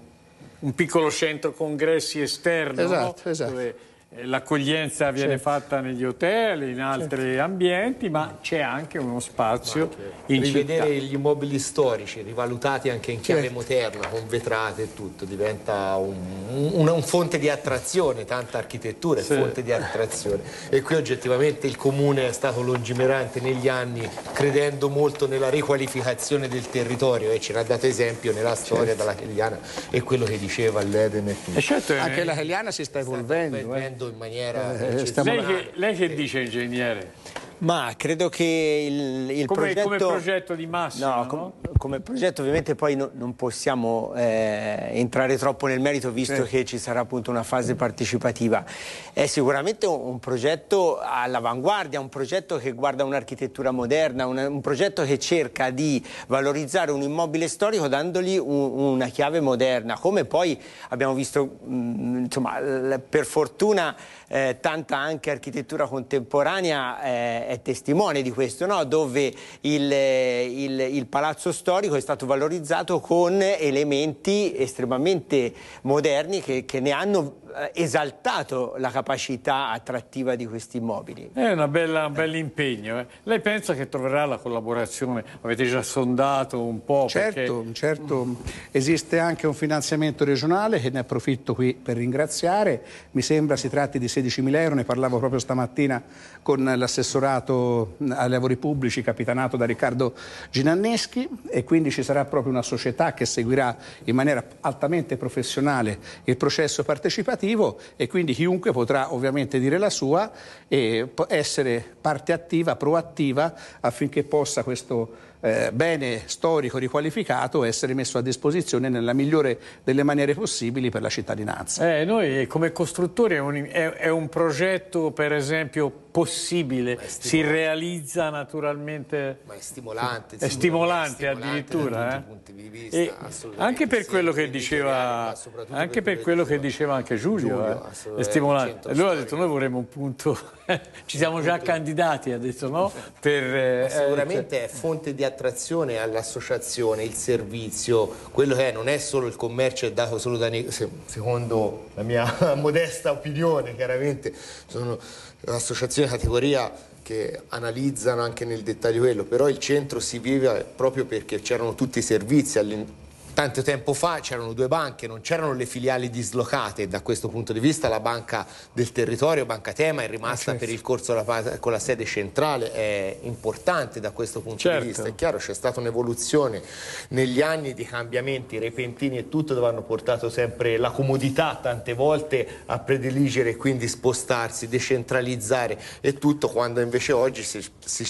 un, piccolo centro congressi esterno esatto, no? esatto. esatto. Dove eh, l'accoglienza viene certo. fatta negli hotel, in certo. altri certo. ambienti, ma c'è anche uno spazio certo. in Rivedere città. gli immobili storici, rivalutati anche in chiave certo. moderna, con vetrate e tutto, diventa un, un, un fonte di attrazione, tanta architettura è sì. fonte di attrazione. E qui oggettivamente il comune è stato lungimirante negli anni, credendo molto nella riqualificazione del territorio e ce l'ha dato esempio nella certo. storia della Cheliana e quello che diceva l'Eden e tutto. E certo, anche eh, la Cheliana si sta evolvendo. Sta eh. evolvendo in maniera... Eh, eh lei, che, lei che dice ingegnere? Ma credo che il, il come, progetto... Come progetto di Massimo, no, com, no? come progetto ovviamente poi no, non possiamo eh, entrare troppo nel merito visto sì. che ci sarà appunto una fase partecipativa. È sicuramente un, un progetto all'avanguardia, un progetto che guarda un'architettura moderna, una, un progetto che cerca di valorizzare un immobile storico dandogli un, una chiave moderna, come poi abbiamo visto, mh, mm, insomma, per fortuna eh, tanta anche architettura contemporanea eh, è testimone di questo, no? dove il, eh, il, il, palazzo storico è stato valorizzato con elementi estremamente moderni che, che ne hanno eh, esaltato la capacità attrattiva di questi immobili. È bella, un bel impegno. Eh. Lei pensa che troverà la collaborazione? Avete già sondato un po'? Certo, perché... certo. Esiste anche un finanziamento regionale che ne approfitto qui per ringraziare. Mi sembra si tratti di 16.000 euro, ne parlavo proprio stamattina con l'assessorato ai lavori pubblici capitanato da Riccardo Ginanneschi e quindi ci sarà proprio una società che seguirà in maniera altamente professionale il processo partecipativo legislativo e quindi chiunque potrà ovviamente dire la sua e essere parte attiva, proattiva affinché possa questo eh, bene storico riqualificato essere messo a disposizione nella migliore delle maniere possibili per la cittadinanza. Eh, noi come costruttori è un, è, è un progetto per esempio possibile, si realizza naturalmente... Ma è stimolante. È stimolante, addirittura. Eh? Vista, anche per sì, quello che diceva anche per, per quello che diceva anche Giulio, Giulio eh. è stimolante. Lui ha detto noi vorremmo un punto, ci siamo già candidati, ha detto no? Per, eh, sicuramente eh, è fonte di attenzione attrazione all'associazione, il servizio, quello che è, non è solo il commercio è dato solo da secondo la mia modesta opinione, chiaramente sono associazioni di categoria che analizzano anche nel dettaglio quello, però il centro si vive proprio perché c'erano tutti i servizi all'interno Tanto tempo fa c'erano due banche, non c'erano le filiali dislocate, da questo punto di vista la banca del territorio, Banca Tema, è rimasta certo. per il corso la, con la sede centrale, è importante da questo punto certo. di vista. È chiaro, c'è stata un'evoluzione negli anni di cambiamenti repentini e tutto, dove hanno portato sempre la comodità tante volte a prediligere e quindi spostarsi, decentralizzare e tutto, quando invece oggi si, si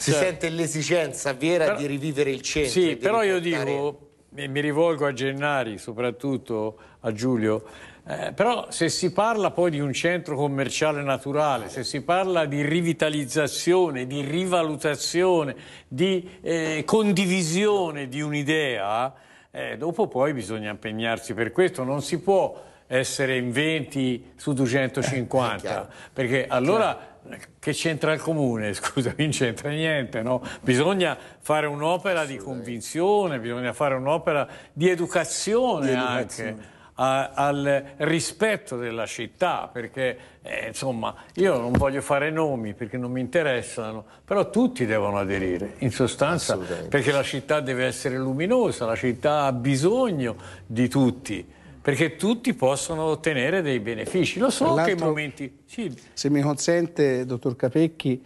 si cioè, sente l'esigenza vera però, di rivivere il centro. Sì, però io dico, mi rivolgo a Gennari, soprattutto a Giulio, eh, però se si parla poi di un centro commerciale naturale, se si parla di rivitalizzazione, di rivalutazione, di eh, condivisione di un'idea, eh, dopo poi bisogna impegnarsi per questo, non si può essere in 20 su 250, eh, perché allora che c'entra il comune? Scusami, non c'entra niente, no? Bisogna fare un'opera di convinzione, bisogna fare un'opera di educazione, di educazione. anche a, al rispetto della città, perché eh, insomma io non voglio fare nomi perché non mi interessano, però tutti devono aderire, in sostanza, perché la città deve essere luminosa, la città ha bisogno di tutti perché tutti possono ottenere dei benefici. Lo so che in momenti... Sì. Se mi consente, dottor Capecchi,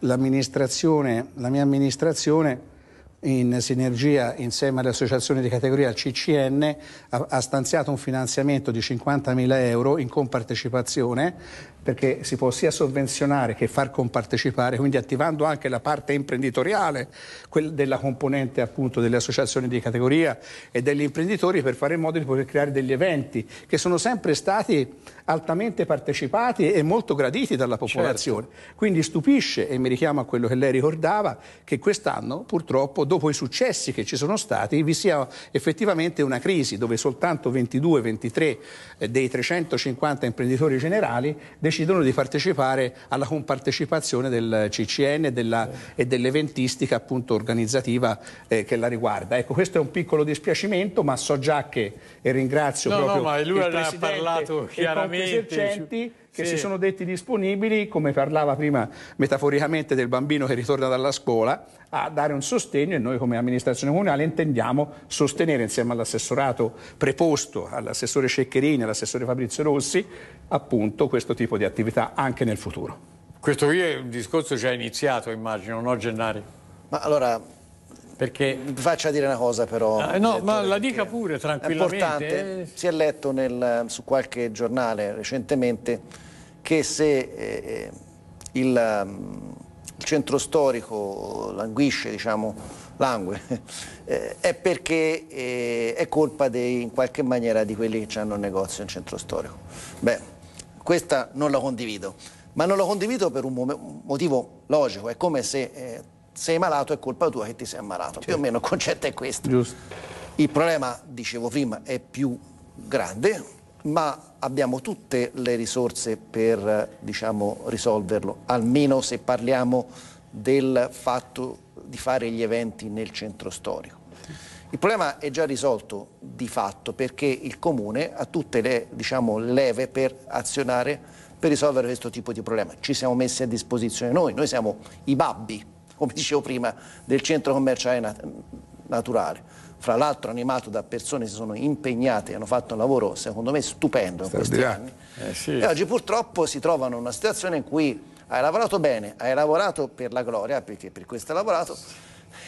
l'amministrazione, la mia amministrazione in sinergia insieme alle associazioni di categoria CCN ha, ha stanziato un finanziamento di 50.000 euro in compartecipazione perché si può sia sovvenzionare che far compartecipare, quindi attivando anche la parte imprenditoriale della componente appunto delle associazioni di categoria e degli imprenditori per fare in modo di poter creare degli eventi che sono sempre stati altamente partecipati e molto graditi dalla popolazione. Certo. Quindi stupisce, e mi richiamo a quello che lei ricordava, che quest'anno purtroppo dopo i successi che ci sono stati, vi sia effettivamente una crisi dove soltanto 22-23 eh, dei 350 imprenditori generali decidono di partecipare alla compartecipazione del CCN della, e dell'eventistica appunto organizzativa eh, che la riguarda. Ecco, questo è un piccolo dispiacimento, ma so già che, e ringrazio no, proprio no, ma lui il Presidente parlato chiaramente che sì. si sono detti disponibili, come parlava prima metaforicamente del bambino che ritorna dalla scuola, a dare un sostegno e noi come amministrazione comunale intendiamo sostenere insieme all'assessorato preposto, all'assessore Ceccherini, all'assessore Fabrizio Rossi, appunto questo tipo di attività anche nel futuro. Questo qui è un discorso già iniziato, immagino, no Gennari? Ma allora, perché... Faccia dire una cosa però. Ah, no, ma la dica pure tranquillamente. È importante, eh. si è letto nel, su qualche giornale recentemente che se eh, il, ehm, il, centro storico languisce, diciamo, langue, eh, è perché eh, è colpa dei, in qualche maniera di quelli che hanno un negozio in centro storico. Beh, questa non la condivido, ma non la condivido per un motivo logico, è come se eh, sei malato è colpa tua che ti sei ammalato, più o meno il concetto è questo. Giusto. Il problema, dicevo prima, è più grande, ma abbiamo tutte le risorse per diciamo, risolverlo, almeno se parliamo del fatto di fare gli eventi nel centro storico. Il problema è già risolto di fatto perché il Comune ha tutte le diciamo, leve per azionare per risolvere questo tipo di problema. Ci siamo messi a disposizione noi, noi siamo i babbi, come dicevo prima, del centro commerciale nat naturale fra l'altro animato da persone che si sono impegnate, hanno fatto un lavoro secondo me stupendo in questi anni. Eh, sì. E oggi purtroppo si trovano in una situazione in cui hai lavorato bene, hai lavorato per la gloria, perché per questo hai lavorato,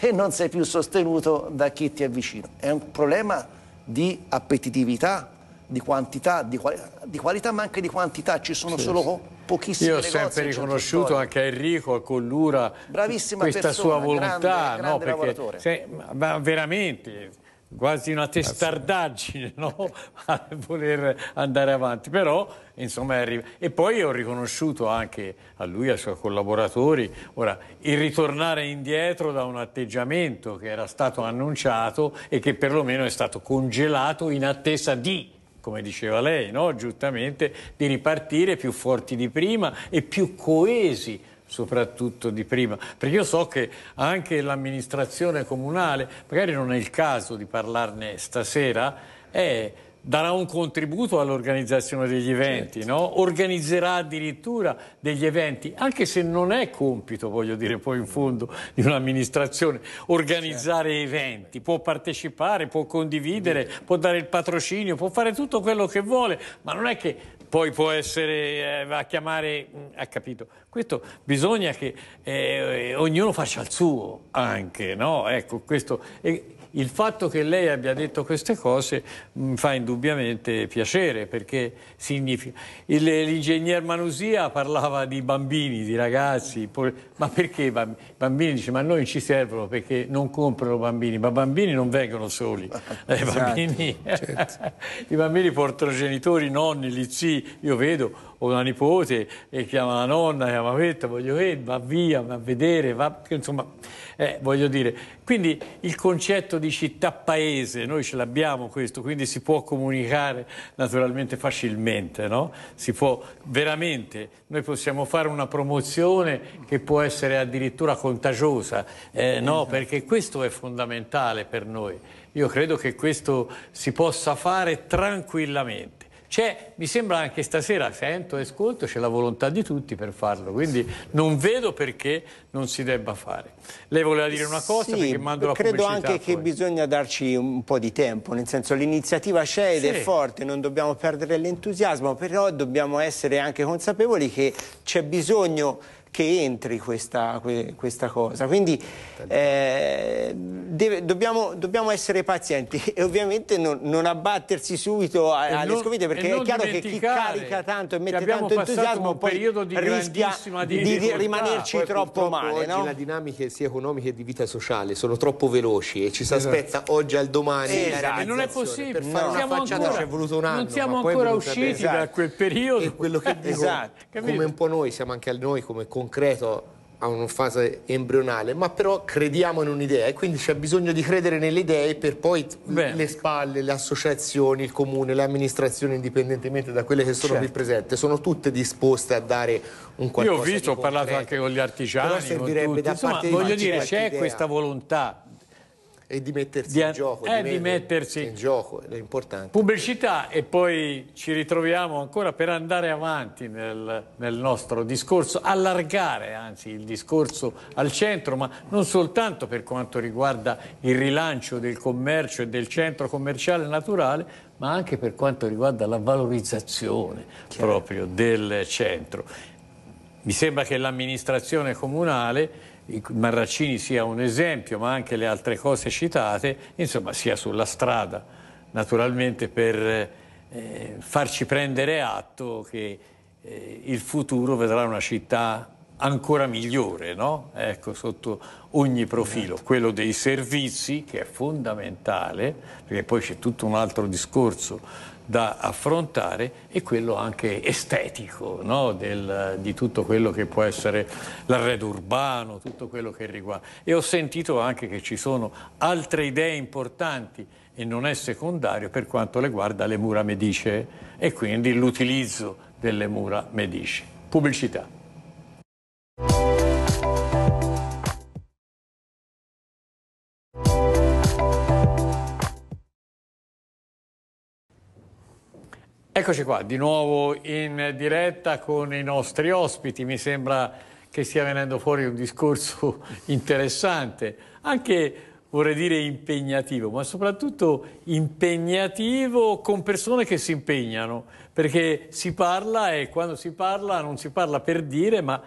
e non sei più sostenuto da chi ti è vicino. È un problema di appetitività, di quantità, di, quali di qualità ma anche di quantità, ci sono sì, solo... Sì pochissimi Io ho sempre riconosciuto anche a Enrico, a Collura, Bravissima questa persona, sua volontà, grande, no, grande perché, se, ma veramente quasi una testardaggine no? a voler andare avanti, però insomma arriva. E poi ho riconosciuto anche a lui, ai suoi collaboratori, ora il ritornare indietro da un atteggiamento che era stato annunciato e che perlomeno è stato congelato in attesa di come diceva lei, no? giustamente, di ripartire più forti di prima e più coesi soprattutto di prima, perché io so che anche l'amministrazione comunale, magari non è il caso di parlarne stasera, è darà un contributo all'organizzazione degli eventi, certo. no? organizzerà addirittura degli eventi, anche se non è compito, voglio dire poi in fondo, di un'amministrazione, organizzare certo. eventi, può partecipare, può condividere, certo. può dare il patrocinio, può fare tutto quello che vuole, ma non è che poi può essere eh, a chiamare, mm, ha capito, questo bisogna che eh, ognuno faccia il suo anche, no? Ecco, questo... Eh, il fatto che lei abbia detto queste cose mi mm, fa indubbiamente piacere perché significa... L'ingegner Manusia parlava di bambini, di ragazzi, ma perché bambini? bambini dice ma noi ci servono perché non comprano bambini, ma bambini non vengono soli. Esatto, eh, bambini... Certo, certo. I bambini portano genitori, nonni, gli zii, io vedo o una nipote e chiama la nonna, chiama questa, voglio che va via, va a vedere, va, insomma, eh, voglio dire. Quindi il concetto di città-paese, noi ce l'abbiamo questo, quindi si può comunicare naturalmente facilmente, no? Si può veramente, noi possiamo fare una promozione che può essere addirittura contagiosa, eh, no? Esatto. Perché questo è fondamentale per noi. Io credo che questo si possa fare tranquillamente. C'è, mi sembra anche stasera, sento e ascolto, c'è la volontà di tutti per farlo, quindi non vedo perché non si debba fare. Lei voleva dire una cosa sì, perché mando la credo anche poi. che bisogna darci un po' di tempo, nel senso l'iniziativa c'è ed sì. è forte, non dobbiamo perdere l'entusiasmo, però dobbiamo essere anche consapevoli che c'è bisogno che entri questa, questa cosa. Quindi eh, deve, dobbiamo, dobbiamo, essere pazienti e ovviamente non, non abbattersi subito alle scomite perché è chiaro che chi carica tanto e mette tanto entusiasmo poi rischia di, di rimanerci troppo male. No? Le dinamiche sia economiche che di vita sociale sono troppo veloci e ci si esatto. aspetta oggi al domani. Esatto. Non è possibile. Per fare no. una facciata ancora, ci è voluto un anno. Non siamo ancora usciti esatto. da quel periodo. E quello che dico, esatto. come un po' noi, siamo anche noi come comunità concreto a una fase embrionale, ma però crediamo in un'idea e quindi c'è bisogno di credere nelle idee per poi Bene. le spalle, le associazioni, il comune, le amministrazioni, indipendentemente da quelle che sono certo. qui presenti, sono tutte disposte a dare un qualcosa. Io ho visto, ho parlato anche con gli artigiani. Però servirebbe da Insomma, parte voglio dire, c'è questa volontà e di mettersi di, in gioco. Eh, di, di mettersi in gioco, è importante. Pubblicità e poi ci ritroviamo ancora per andare avanti nel, nel nostro discorso, allargare anzi il discorso al centro, ma non soltanto per quanto riguarda il rilancio del commercio e del centro commerciale naturale, ma anche per quanto riguarda la valorizzazione Chiaro. proprio del centro. Mi sembra che l'amministrazione comunale Marraccini sia un esempio, ma anche le altre cose citate, insomma, sia sulla strada, naturalmente per eh, farci prendere atto che eh, il futuro vedrà una città ancora migliore, no? ecco, sotto ogni profilo, certo. quello dei servizi che è fondamentale, perché poi c'è tutto un altro discorso da affrontare e quello anche estetico no? Del, di tutto quello che può essere l'arredo urbano, tutto quello che riguarda. E ho sentito anche che ci sono altre idee importanti e non è secondario per quanto riguarda le mura medice e quindi l'utilizzo delle mura medice. Pubblicità. Eccoci qua, di nuovo in diretta con i nostri ospiti. Mi sembra che stia venendo fuori un discorso interessante, anche vorrei dire impegnativo, ma soprattutto impegnativo con persone che si impegnano, perché si parla e quando si parla non si parla per dire, ma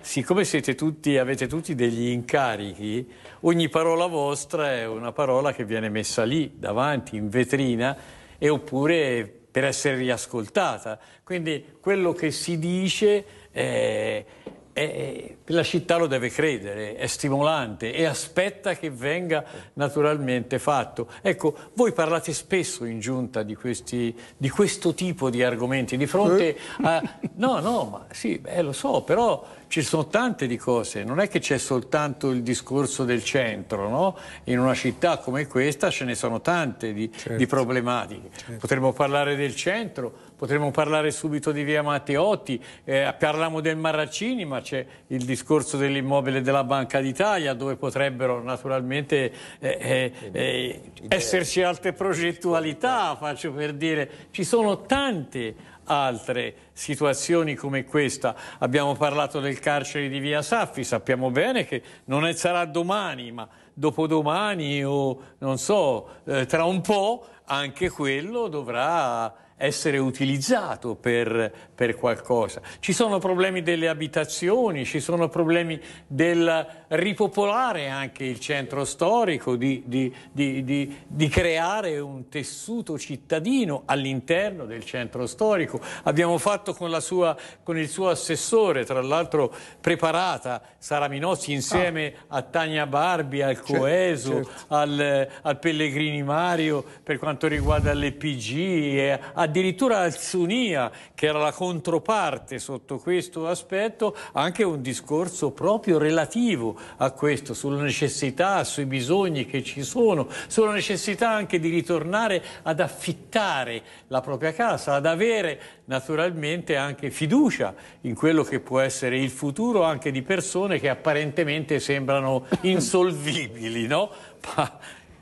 siccome tutti, avete tutti degli incarichi, ogni parola vostra è una parola che viene messa lì, davanti, in vetrina, e oppure per essere riascoltata. Quindi quello che si dice eh, è, è, la città lo deve credere, è stimolante e aspetta che venga naturalmente fatto. Ecco, voi parlate spesso in giunta di, questi, di questo tipo di argomenti, di fronte eh? a... No, no, ma sì, beh, lo so, però ci sono tante di cose, non è che c'è soltanto il discorso del centro, no? in una città come questa ce ne sono tante di, certo. di problematiche. Certo. Potremmo parlare del centro, potremmo parlare subito di via Matteotti, eh, parliamo del Marraccini, ma c'è il discorso dell'immobile della Banca d'Italia dove potrebbero naturalmente eh, eh, eh esserci altre progettualità, faccio per dire, ci sono tante altre situazioni come questa. Abbiamo parlato del carcere di Via Saffi, sappiamo bene che non sarà domani, ma dopodomani o non so, eh, tra un po' anche quello dovrà essere utilizzato per, per qualcosa. Ci sono problemi delle abitazioni, ci sono problemi del ripopolare anche il centro storico, di, di, di, di creare un tessuto cittadino all'interno del centro storico. Abbiamo fatto con, sua, con il suo assessore, tra l'altro preparata, Sara Minozzi insieme ah. a Tania Barbi, al certo, Coeso, certo, Al, al Pellegrini Mario per quanto riguarda l'EPG, a addirittura al Sunia, che era la controparte sotto questo aspetto, anche un discorso proprio relativo a questo, sulla necessità, sui bisogni che ci sono, sulla necessità anche di ritornare ad affittare la propria casa, ad avere naturalmente anche fiducia in quello che può essere il futuro anche di persone che apparentemente sembrano insolvibili, no?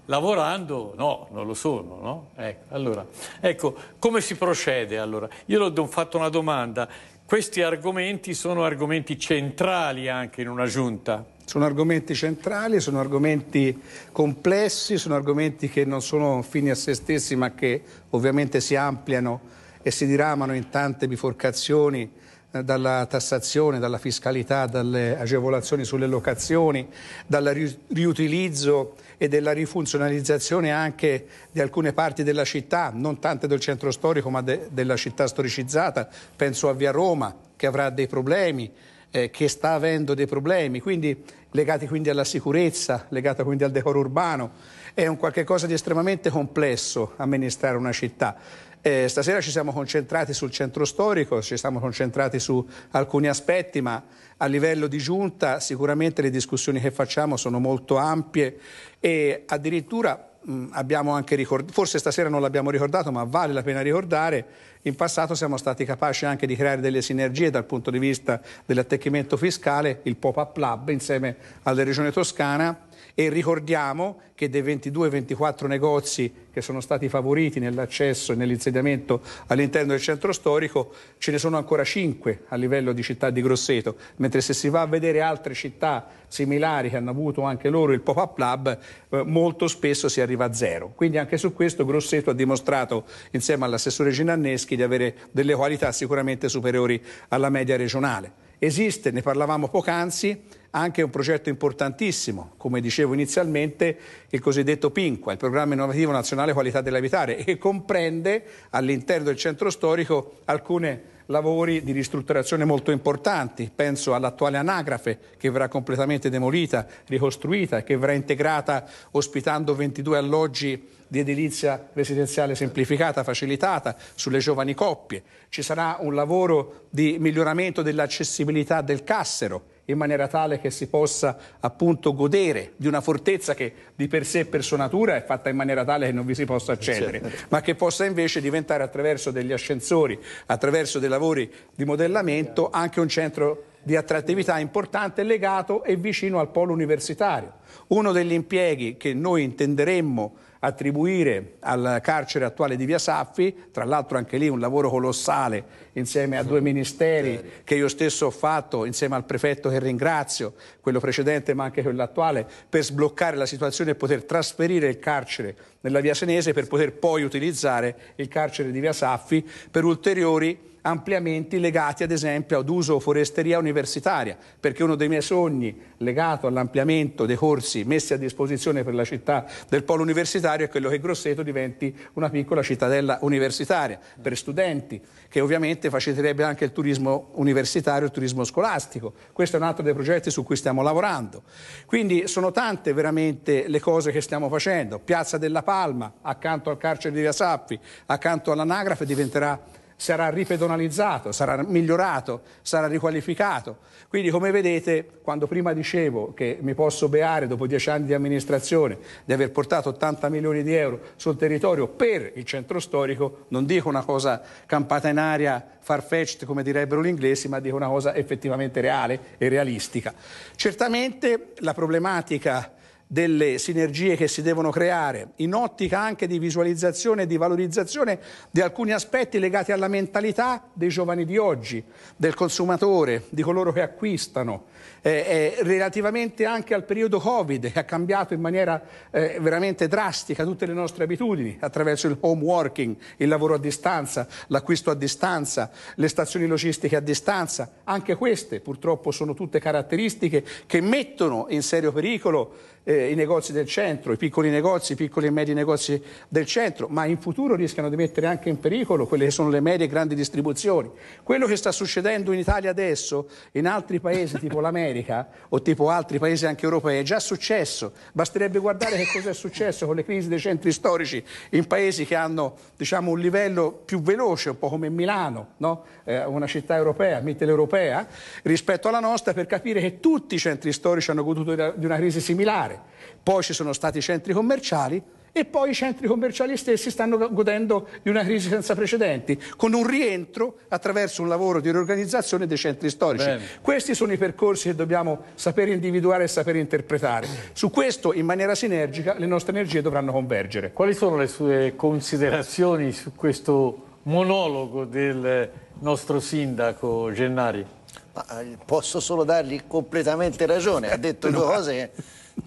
Lavorando no, non lo sono, no? Ecco, allora, ecco, come si procede allora? Io ho fatto una domanda, questi argomenti sono argomenti centrali anche in una giunta. Sono argomenti centrali, sono argomenti complessi, sono argomenti che non sono fini a se stessi ma che ovviamente si ampliano e si diramano in tante biforcazioni dalla tassazione, dalla fiscalità, dalle agevolazioni sulle locazioni, dal riutilizzo e della rifunzionalizzazione anche di alcune parti della città, non tante del centro storico ma de della città storicizzata, penso a Via Roma che avrà dei problemi, eh, che sta avendo dei problemi, quindi legati quindi alla sicurezza, legata quindi al decoro urbano, è un qualche cosa di estremamente complesso amministrare una città. Eh, stasera ci siamo concentrati sul centro storico, ci siamo concentrati su alcuni aspetti, ma a livello di giunta sicuramente le discussioni che facciamo sono molto ampie e addirittura mh, abbiamo anche ricordato, forse stasera non l'abbiamo ricordato, ma vale la pena ricordare, in passato siamo stati capaci anche di creare delle sinergie dal punto di vista dell'attecchimento fiscale, il pop-up lab insieme alla Regione Toscana e ricordiamo che dei 22-24 negozi che sono stati favoriti nell'accesso e nell'insediamento all'interno del centro storico ce ne sono ancora 5 a livello di città di Grosseto, mentre se si va a vedere altre città similari che hanno avuto anche loro il pop-up club, eh, molto spesso si arriva a zero. Quindi anche su questo Grosseto ha dimostrato insieme all'assessore Ginanneschi di avere delle qualità sicuramente superiori alla media regionale. Esiste, ne parlavamo poc'anzi, anche un progetto importantissimo, come dicevo inizialmente, il cosiddetto PINQUA, il Programma Innovativo Nazionale Qualità dell'Abitare, che comprende all'interno del centro storico alcune lavori di ristrutturazione molto importanti, penso all'attuale anagrafe che verrà completamente demolita, ricostruita e che verrà integrata ospitando 22 alloggi di edilizia residenziale semplificata, facilitata, sulle giovani coppie. Ci sarà un lavoro di miglioramento dell'accessibilità del Cassero, in maniera tale che si possa appunto godere di una fortezza che di per sé per sua natura è fatta in maniera tale che non vi si possa accedere, certo. ma che possa invece diventare attraverso degli ascensori, attraverso dei lavori di modellamento anche un centro di attrattività importante legato e vicino al polo universitario. Uno degli impieghi che noi intenderemmo attribuire al carcere attuale di Via Saffi, tra l'altro anche lì un lavoro colossale insieme a due ministeri che io stesso ho fatto insieme al prefetto che ringrazio, quello precedente ma anche quello attuale, per sbloccare la situazione e poter trasferire il carcere nella Via Senese per poter poi utilizzare il carcere di Via Saffi per ulteriori ampliamenti legati ad esempio ad uso foresteria universitaria, perché uno dei miei sogni legato all'ampliamento dei corsi messi a disposizione per la città del polo universitario è quello che Grosseto diventi una piccola cittadella universitaria per studenti, che ovviamente faciliterebbe anche il turismo universitario, il turismo scolastico. Questo è un altro dei progetti su cui stiamo lavorando. Quindi sono tante veramente le cose che stiamo facendo. Piazza della Palma, accanto al carcere di Via Sappi, accanto all'anagrafe diventerà sarà ripedonalizzato, sarà migliorato, sarà riqualificato. Quindi come vedete, quando prima dicevo che mi posso beare dopo dieci anni di amministrazione di aver portato 80 milioni di euro sul territorio per il centro storico, non dico una cosa campata in aria, farfetched come direbbero gli inglesi, ma dico una cosa effettivamente reale e realistica. Certamente la problematica delle sinergie che si devono creare, in ottica anche di visualizzazione e di valorizzazione di alcuni aspetti legati alla mentalità dei giovani di oggi, del consumatore, di coloro che acquistano, eh, eh, relativamente anche al periodo Covid che ha cambiato in maniera eh, veramente drastica tutte le nostre abitudini attraverso il home working, il lavoro a distanza, l'acquisto a distanza, le stazioni logistiche a distanza, anche queste purtroppo sono tutte caratteristiche che mettono in serio pericolo eh, i negozi del centro, i piccoli negozi, i piccoli e medi negozi del centro, ma in futuro rischiano di mettere anche in pericolo quelle che sono le medie e grandi distribuzioni. Quello che sta succedendo in Italia adesso, in altri paesi tipo l'America o tipo altri paesi anche europei, è già successo. Basterebbe guardare che cosa è successo con le crisi dei centri storici in paesi che hanno diciamo, un livello più veloce, un po' come Milano, no? eh, una città europea, mitteleuropea, rispetto alla nostra, per capire che tutti i centri storici hanno goduto di una crisi similare fare. Poi ci sono stati i centri commerciali e poi i centri commerciali stessi stanno godendo di una crisi senza precedenti, con un rientro attraverso un lavoro di riorganizzazione dei centri storici. Bene. Questi sono i percorsi che dobbiamo sapere individuare e sapere interpretare. Su questo, in maniera sinergica, le nostre energie dovranno convergere. Quali sono le sue considerazioni su questo monologo del nostro sindaco Gennari? Ma eh, posso solo dargli completamente ragione, ha detto due cose che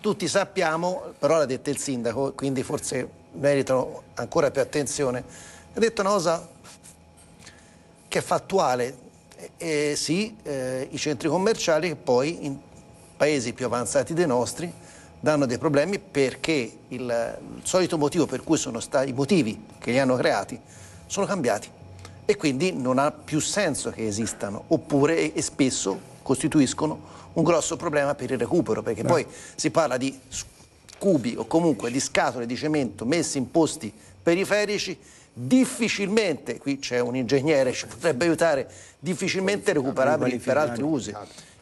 tutti sappiamo, però l'ha detto il sindaco, quindi forse meritano ancora più attenzione, ha detto una cosa che è fattuale, eh, sì, eh, i centri commerciali che poi in paesi più avanzati dei nostri danno dei problemi perché il, il solito motivo per cui sono stati i motivi che li hanno creati sono cambiati e quindi non ha più senso che esistano oppure e spesso costituiscono un grosso problema per il recupero, perché no. poi si parla di cubi o comunque di scatole di cemento messe in posti periferici, difficilmente, qui c'è un ingegnere che ci potrebbe aiutare, difficilmente recuperabili per altri usi.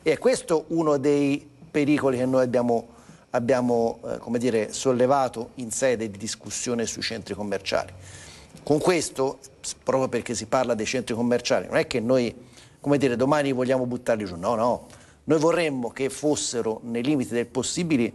E è questo uno dei pericoli che noi abbiamo, abbiamo eh, dire, sollevato in sede di discussione sui centri commerciali. Con questo, proprio perché si parla dei centri commerciali, non è che noi come dire, domani vogliamo buttarli giù, no, no noi vorremmo che fossero, nei limiti del possibile,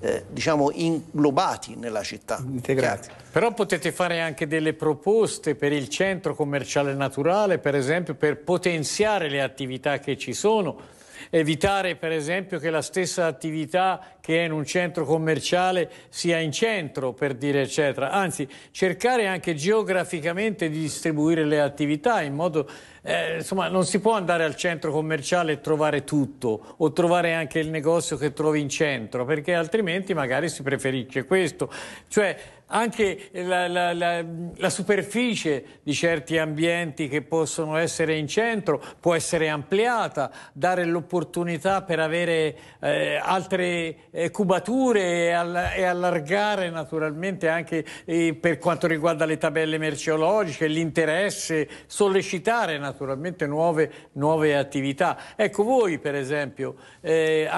eh, diciamo inglobati nella città. Integrati. Chiaro. Però potete fare anche delle proposte per il centro commerciale naturale, per esempio, per potenziare le attività che ci sono, evitare per esempio che la stessa attività che è in un centro commerciale sia in centro, per dire eccetera. Anzi, cercare anche geograficamente di distribuire le attività in modo eh, insomma, non si può andare al centro commerciale e trovare tutto o trovare anche il negozio che trovi in centro, perché altrimenti magari si preferisce questo. Cioè, anche la, la, la, la, superficie di certi ambienti che possono essere in centro può essere ampliata, dare l'opportunità per avere eh, altre eh, cubature e, all e, allargare naturalmente anche eh, per quanto riguarda le tabelle merceologiche, l'interesse, sollecitare naturalmente naturalmente nuove, nuove attività. Ecco, voi per esempio eh,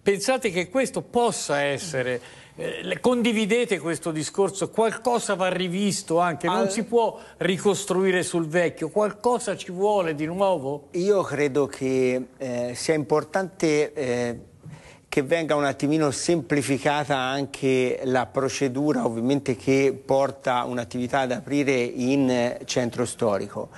pensate che questo possa essere... Eh, condividete questo discorso, qualcosa va rivisto anche, non Al... si può ricostruire sul vecchio, qualcosa ci vuole di nuovo? Io credo che eh, sia importante eh, che venga un attimino semplificata anche la procedura ovviamente che porta un'attività ad aprire in centro storico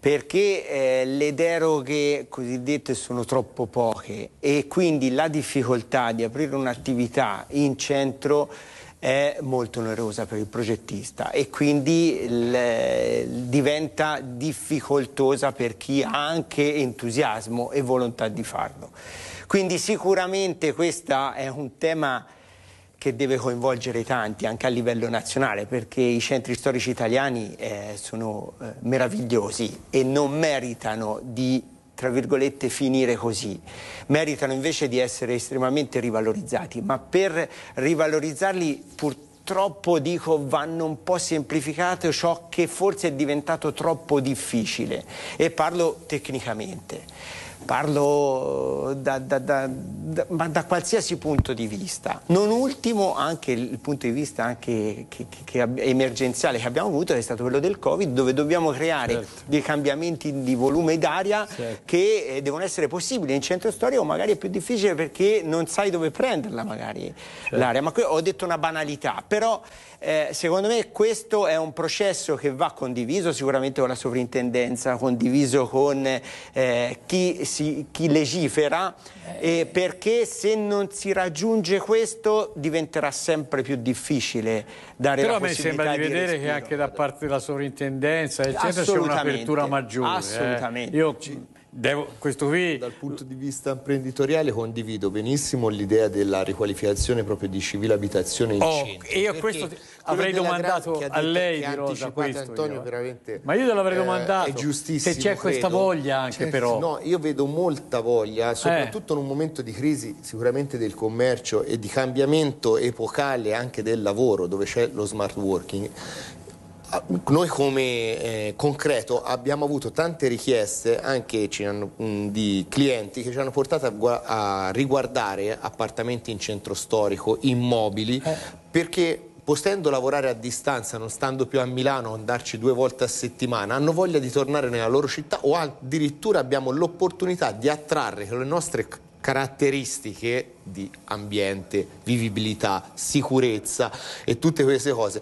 perché eh, le deroghe cosiddette sono troppo poche e quindi la difficoltà di aprire un'attività in centro è molto onerosa per il progettista e quindi diventa difficoltosa per chi ha anche entusiasmo e volontà di farlo. Quindi sicuramente questo è un tema che deve coinvolgere tanti anche a livello nazionale perché i centri storici italiani eh, sono eh, meravigliosi e non meritano di tra virgolette finire così, meritano invece di essere estremamente rivalorizzati, ma per rivalorizzarli purtroppo purtroppo dico vanno un po' semplificate ciò che forse è diventato troppo difficile e parlo tecnicamente parlo eh, da, da, da, ma da qualsiasi punto di vista. Non ultimo anche il punto di vista anche che, che, che emergenziale che abbiamo avuto è stato quello del Covid dove dobbiamo creare certo. dei cambiamenti di volume d'aria certo. che eh, devono essere possibili in centro storico magari è più difficile perché non sai dove prenderla magari certo. l'area. Ma ho detto una banalità, però eh, secondo me questo è un processo che va condiviso sicuramente con la sovrintendenza, condiviso con eh, chi si si, chi legifera, eh, perché se non si raggiunge questo diventerà sempre più difficile dare Però la possibilità Però mi sembra di, vedere respiro. che anche da parte della sovrintendenza eccetera, c'è un'apertura maggiore. Eh. Assolutamente. Eh. Io Devo, questo qui... Dal punto di vista imprenditoriale condivido benissimo l'idea della riqualificazione proprio di civile abitazione in oh, centro. Io questo avrei domandato a lei di Rosa questo. Antonio io. veramente Ma io te l'avrei domandato. Eh, è giustissimo. Se c'è questa voglia anche certo, però. No, io vedo molta voglia, eh. soprattutto eh. in un momento di crisi sicuramente del commercio e di cambiamento epocale anche del lavoro dove c'è lo smart working noi come eh, concreto abbiamo avuto tante richieste anche hanno, mh, mm, di clienti che ci hanno portato a, a riguardare appartamenti in centro storico, immobili, eh. perché potendo lavorare a distanza, non stando più a Milano, andarci due volte a settimana, hanno voglia di tornare nella loro città o addirittura abbiamo l'opportunità di attrarre con le nostre caratteristiche di ambiente, vivibilità, sicurezza e tutte queste cose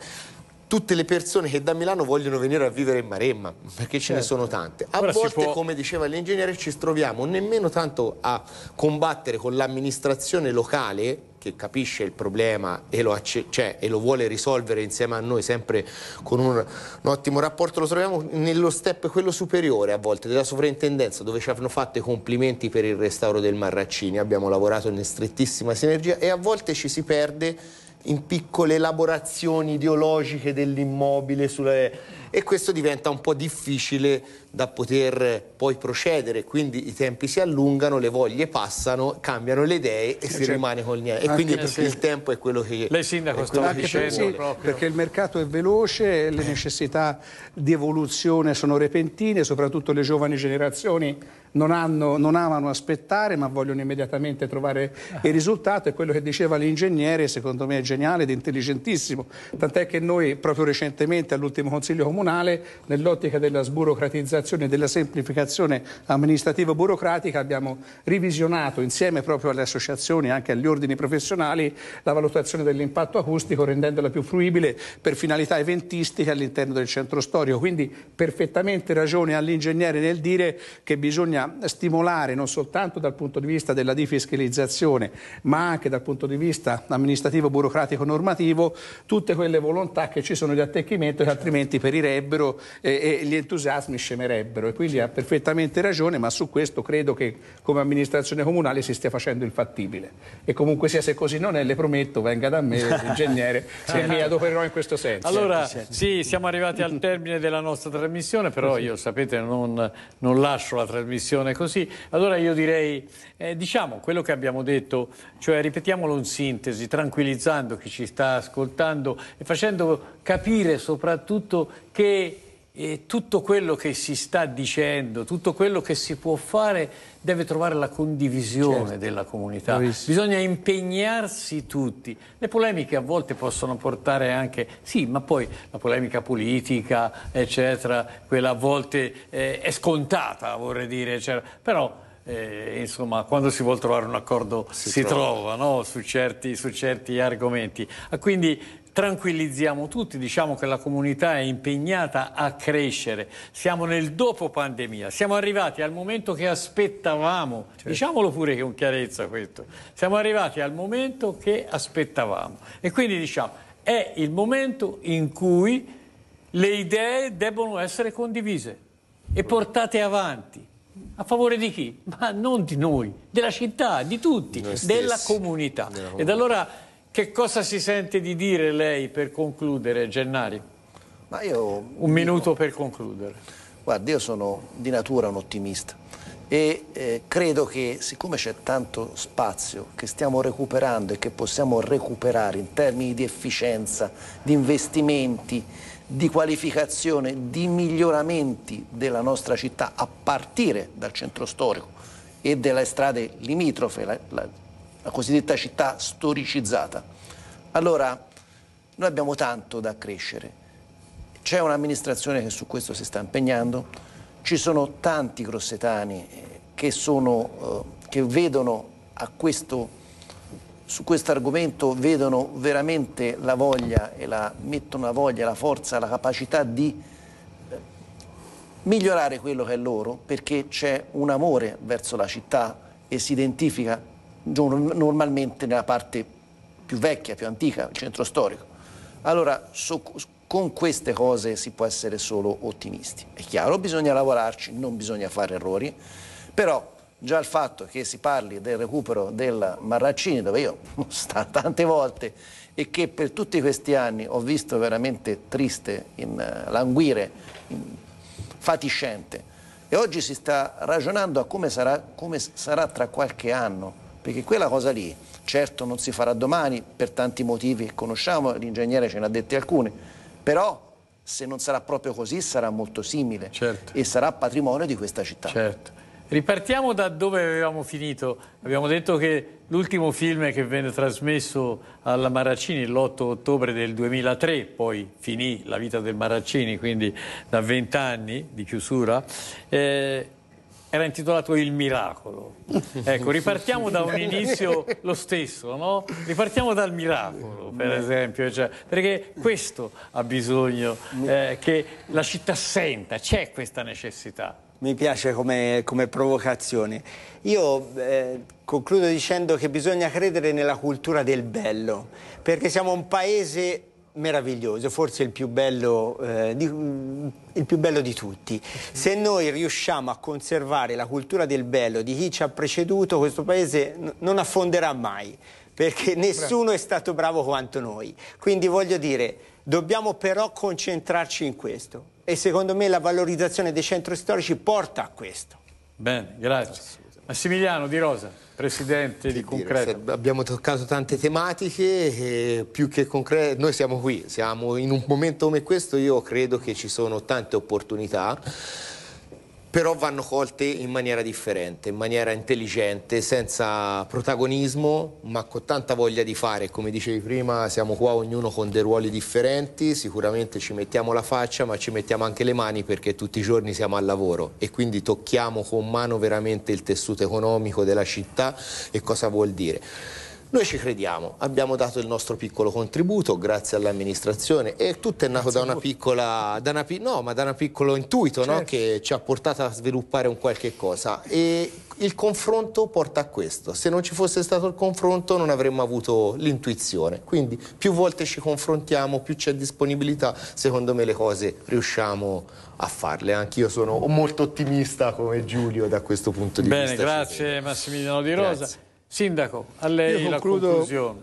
tutte le persone che da Milano vogliono venire a vivere in Maremma, perché ce certo. ne sono tante. A Ora volte, può... come diceva l'ingegnere, ci troviamo nemmeno tanto a combattere con l'amministrazione locale che capisce il problema e lo, cioè, e lo, vuole risolvere insieme a noi sempre con un, un, ottimo rapporto, lo troviamo nello step quello superiore a volte della sovrintendenza dove ci hanno fatto i complimenti per il restauro del Marraccini, abbiamo lavorato in strettissima sinergia e a volte ci si perde in piccole elaborazioni ideologiche dell'immobile sulle... e questo diventa un po' difficile da poter poi procedere, quindi i tempi si allungano, le voglie passano, cambiano le idee e eh, si cioè, rimane con niente. E quindi perché, il tempo è quello che... Lei sindaco stava dicendo sì, Perché il mercato è veloce, le eh. necessità di evoluzione sono repentine, soprattutto le giovani generazioni non, hanno, non amano aspettare ma vogliono immediatamente trovare eh. il risultato e quello che diceva l'ingegnere secondo me è geniale ed intelligentissimo, tant'è che noi proprio recentemente all'ultimo Consiglio Comunale nell'ottica della sburocratizzazione dell'organizzazione e della semplificazione amministrativa burocratica abbiamo revisionato insieme proprio alle associazioni e anche agli ordini professionali la valutazione dell'impatto acustico rendendola più fruibile per finalità eventistiche all'interno del centro storico. Quindi perfettamente ragione all'ingegnere nel dire che bisogna stimolare non soltanto dal punto di vista della difiscalizzazione ma anche dal punto di vista amministrativo, burocratico, normativo tutte quelle volontà che ci sono di attecchimento che altrimenti perirebbero e, eh, e gli entusiasmi scemerebbero permerebbero e quindi ha perfettamente ragione, ma su questo credo che come amministrazione comunale si stia facendo il fattibile. E comunque sia se così non è, le prometto, venga da me, ingegnere se mi adopererò in questo senso. Allora, certo, certo. sì, siamo arrivati al termine della nostra trasmissione, però io sapete non, non lascio la trasmissione così. Allora io direi, eh, diciamo quello che abbiamo detto, cioè ripetiamolo in sintesi, tranquillizzando chi ci sta ascoltando e facendo capire soprattutto che e tutto quello che si sta dicendo, tutto quello che si può fare deve trovare la condivisione certo. della comunità. Bravissimo. Bisogna impegnarsi tutti. Le polemiche a volte possono portare anche, sì, ma poi la polemica politica, eccetera, quella a volte eh, è scontata, vorrei dire, eccetera. però eh, insomma, quando si vuole trovare un accordo si, si trova, trova no? su, certi, su, certi, argomenti. Ah, quindi tranquillizziamo tutti, diciamo che la comunità è impegnata a crescere, siamo nel dopo pandemia, siamo arrivati al momento che aspettavamo, certo. diciamolo pure con chiarezza questo, siamo arrivati al momento che aspettavamo e quindi diciamo è il momento in cui le idee debbono essere condivise e portate avanti. A favore di chi? Ma non di noi, della città, di tutti, della comunità. della comunità. Ed allora che cosa si sente di dire lei per concludere, Gennari? Ma io, Un minuto per concludere. Guarda, io sono di natura un ottimista e eh, credo che siccome c'è tanto spazio che stiamo recuperando e che possiamo recuperare in termini di efficienza, di investimenti, di qualificazione, di miglioramenti della nostra città a partire dal centro storico e delle strade limitrofe, la, la, la cosiddetta città storicizzata. Allora, noi abbiamo tanto da crescere. C'è un'amministrazione che su questo si sta impegnando, ci sono tanti grossetani eh, che, sono, eh, che vedono questo, su questo argomento vedono veramente la voglia e la, mettono la voglia, la forza, la capacità di eh, migliorare quello che è loro perché c'è un amore verso la città e si identifica normalmente nella parte più vecchia, più antica, il centro storico. Allora, so, con queste cose si può essere solo ottimisti. È chiaro, bisogna lavorarci, non bisogna fare errori, però già il fatto che si parli del recupero del Marraccini, dove io sono stato tante volte e che per tutti questi anni ho visto veramente triste, in, languire, in, fatiscente, e oggi si sta ragionando a come sarà, come sarà tra qualche anno perché quella cosa lì certo non si farà domani per tanti motivi che conosciamo, l'ingegnere ce ne ha detti alcuni, però se non sarà proprio così sarà molto simile certo. e sarà patrimonio di questa città. Certo. Ripartiamo da dove avevamo finito. Abbiamo detto che l'ultimo film che venne trasmesso alla Maracini l'8 ottobre del 2003, poi finì la vita del Maracini, quindi da 20 anni di chiusura, eh, era intitolato Il miracolo. Ecco, ripartiamo da un inizio lo stesso, no? Ripartiamo dal miracolo, per esempio, cioè, perché questo ha bisogno eh, che la città senta, c'è questa necessità. Mi piace come, come provocazione. Io eh, concludo dicendo che bisogna credere nella cultura del bello, perché siamo un paese meraviglioso, forse il più, bello, eh, di, il più bello di tutti. Se noi riusciamo a conservare la cultura del bello di chi ci ha preceduto, questo paese non affonderà mai, perché nessuno è stato bravo quanto noi. Quindi voglio dire, dobbiamo però concentrarci in questo e secondo me la valorizzazione dei centri storici porta a questo. Bene, grazie. Massimiliano Di Rosa. Presidente di Concreto. Dire, abbiamo toccato tante tematiche, eh, più che concreto, noi siamo qui, siamo in un momento come questo, io credo che ci sono tante opportunità però vanno colte in maniera differente, in maniera intelligente, senza protagonismo, ma con tanta voglia di fare. Come dicevi prima, siamo qua ognuno con dei ruoli differenti, sicuramente ci mettiamo la faccia, ma ci mettiamo anche le mani perché tutti i giorni siamo al lavoro e quindi tocchiamo con mano veramente il tessuto economico della città e cosa vuol dire. Noi ci crediamo, abbiamo dato il nostro piccolo contributo grazie all'amministrazione e tutto è nato da una, piccola, da, una, no, da una piccola, intuito certo. no? che ci ha portato a sviluppare un qualche cosa e il confronto porta a questo, se non ci fosse stato il confronto non avremmo avuto l'intuizione, quindi più volte ci confrontiamo, più c'è disponibilità, secondo me le cose riusciamo a farle, anch'io sono molto ottimista come Giulio da questo punto di Bene, vista. Bene, grazie Massimiliano Di Rosa. Grazie. Sindaco, a lei Io concludo, la conclusione.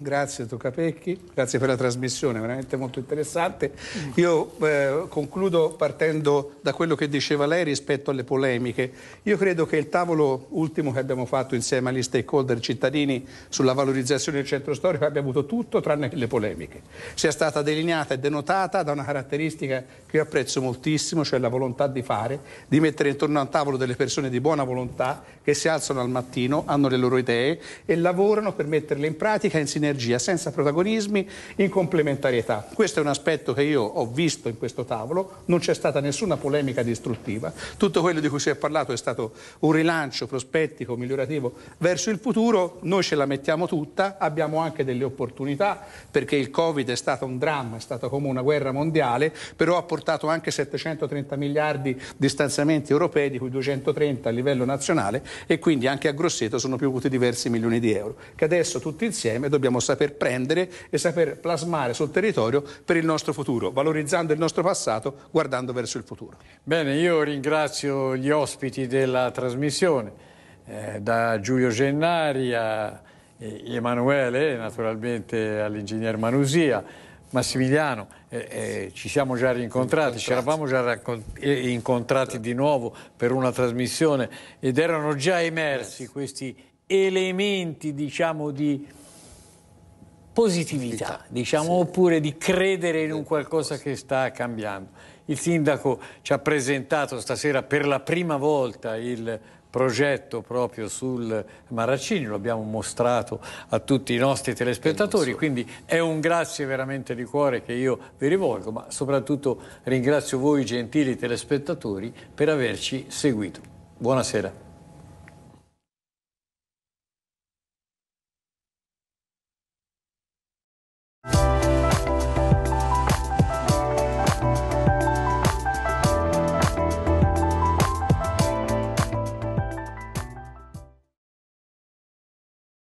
Grazie Tocapecchi, grazie per la trasmissione, veramente molto interessante. Mm. Io eh, concludo partendo da quello che diceva lei rispetto alle polemiche. Io credo che il tavolo ultimo che abbiamo fatto insieme agli stakeholder cittadini sulla valorizzazione del centro storico abbia avuto tutto tranne le polemiche. Sia stata delineata e denotata da una caratteristica che io apprezzo moltissimo, cioè la volontà di fare, di mettere intorno al tavolo delle persone di buona volontà che si alzano al mattino, hanno le loro idee idee e lavorano per metterle in pratica in sinergia, senza protagonismi, in complementarietà. Questo è un aspetto che io ho visto in questo tavolo, non c'è stata nessuna polemica distruttiva, tutto quello di cui si è parlato è stato un rilancio prospettico, migliorativo verso il futuro, noi ce la mettiamo tutta, abbiamo anche delle opportunità perché il Covid è stato un dramma, è stata come una guerra mondiale, però ha portato anche 730 miliardi di stanziamenti europei, di cui 230 a livello nazionale e quindi anche a Grosseto sono più utili diversi milioni di euro, che adesso tutti insieme dobbiamo saper prendere e saper plasmare sul territorio per il nostro futuro, valorizzando il nostro passato, guardando verso il futuro. Bene, io ringrazio gli ospiti della trasmissione, eh, da Giulio Gennari a Emanuele, naturalmente all'ingegner Manusia, Massimiliano, eh, eh, ci siamo già rincontrati, ci eravamo già incontrati di nuovo per una trasmissione ed erano già emersi questi elementi diciamo di positività, diciamo, sì. oppure di credere in un qualcosa che sta cambiando. Il sindaco ci ha presentato stasera per la prima volta il progetto proprio sul Maraccini, lo abbiamo mostrato a tutti i nostri telespettatori, quindi è un grazie veramente di cuore che io vi rivolgo, ma soprattutto ringrazio voi gentili telespettatori per averci seguito. Buonasera.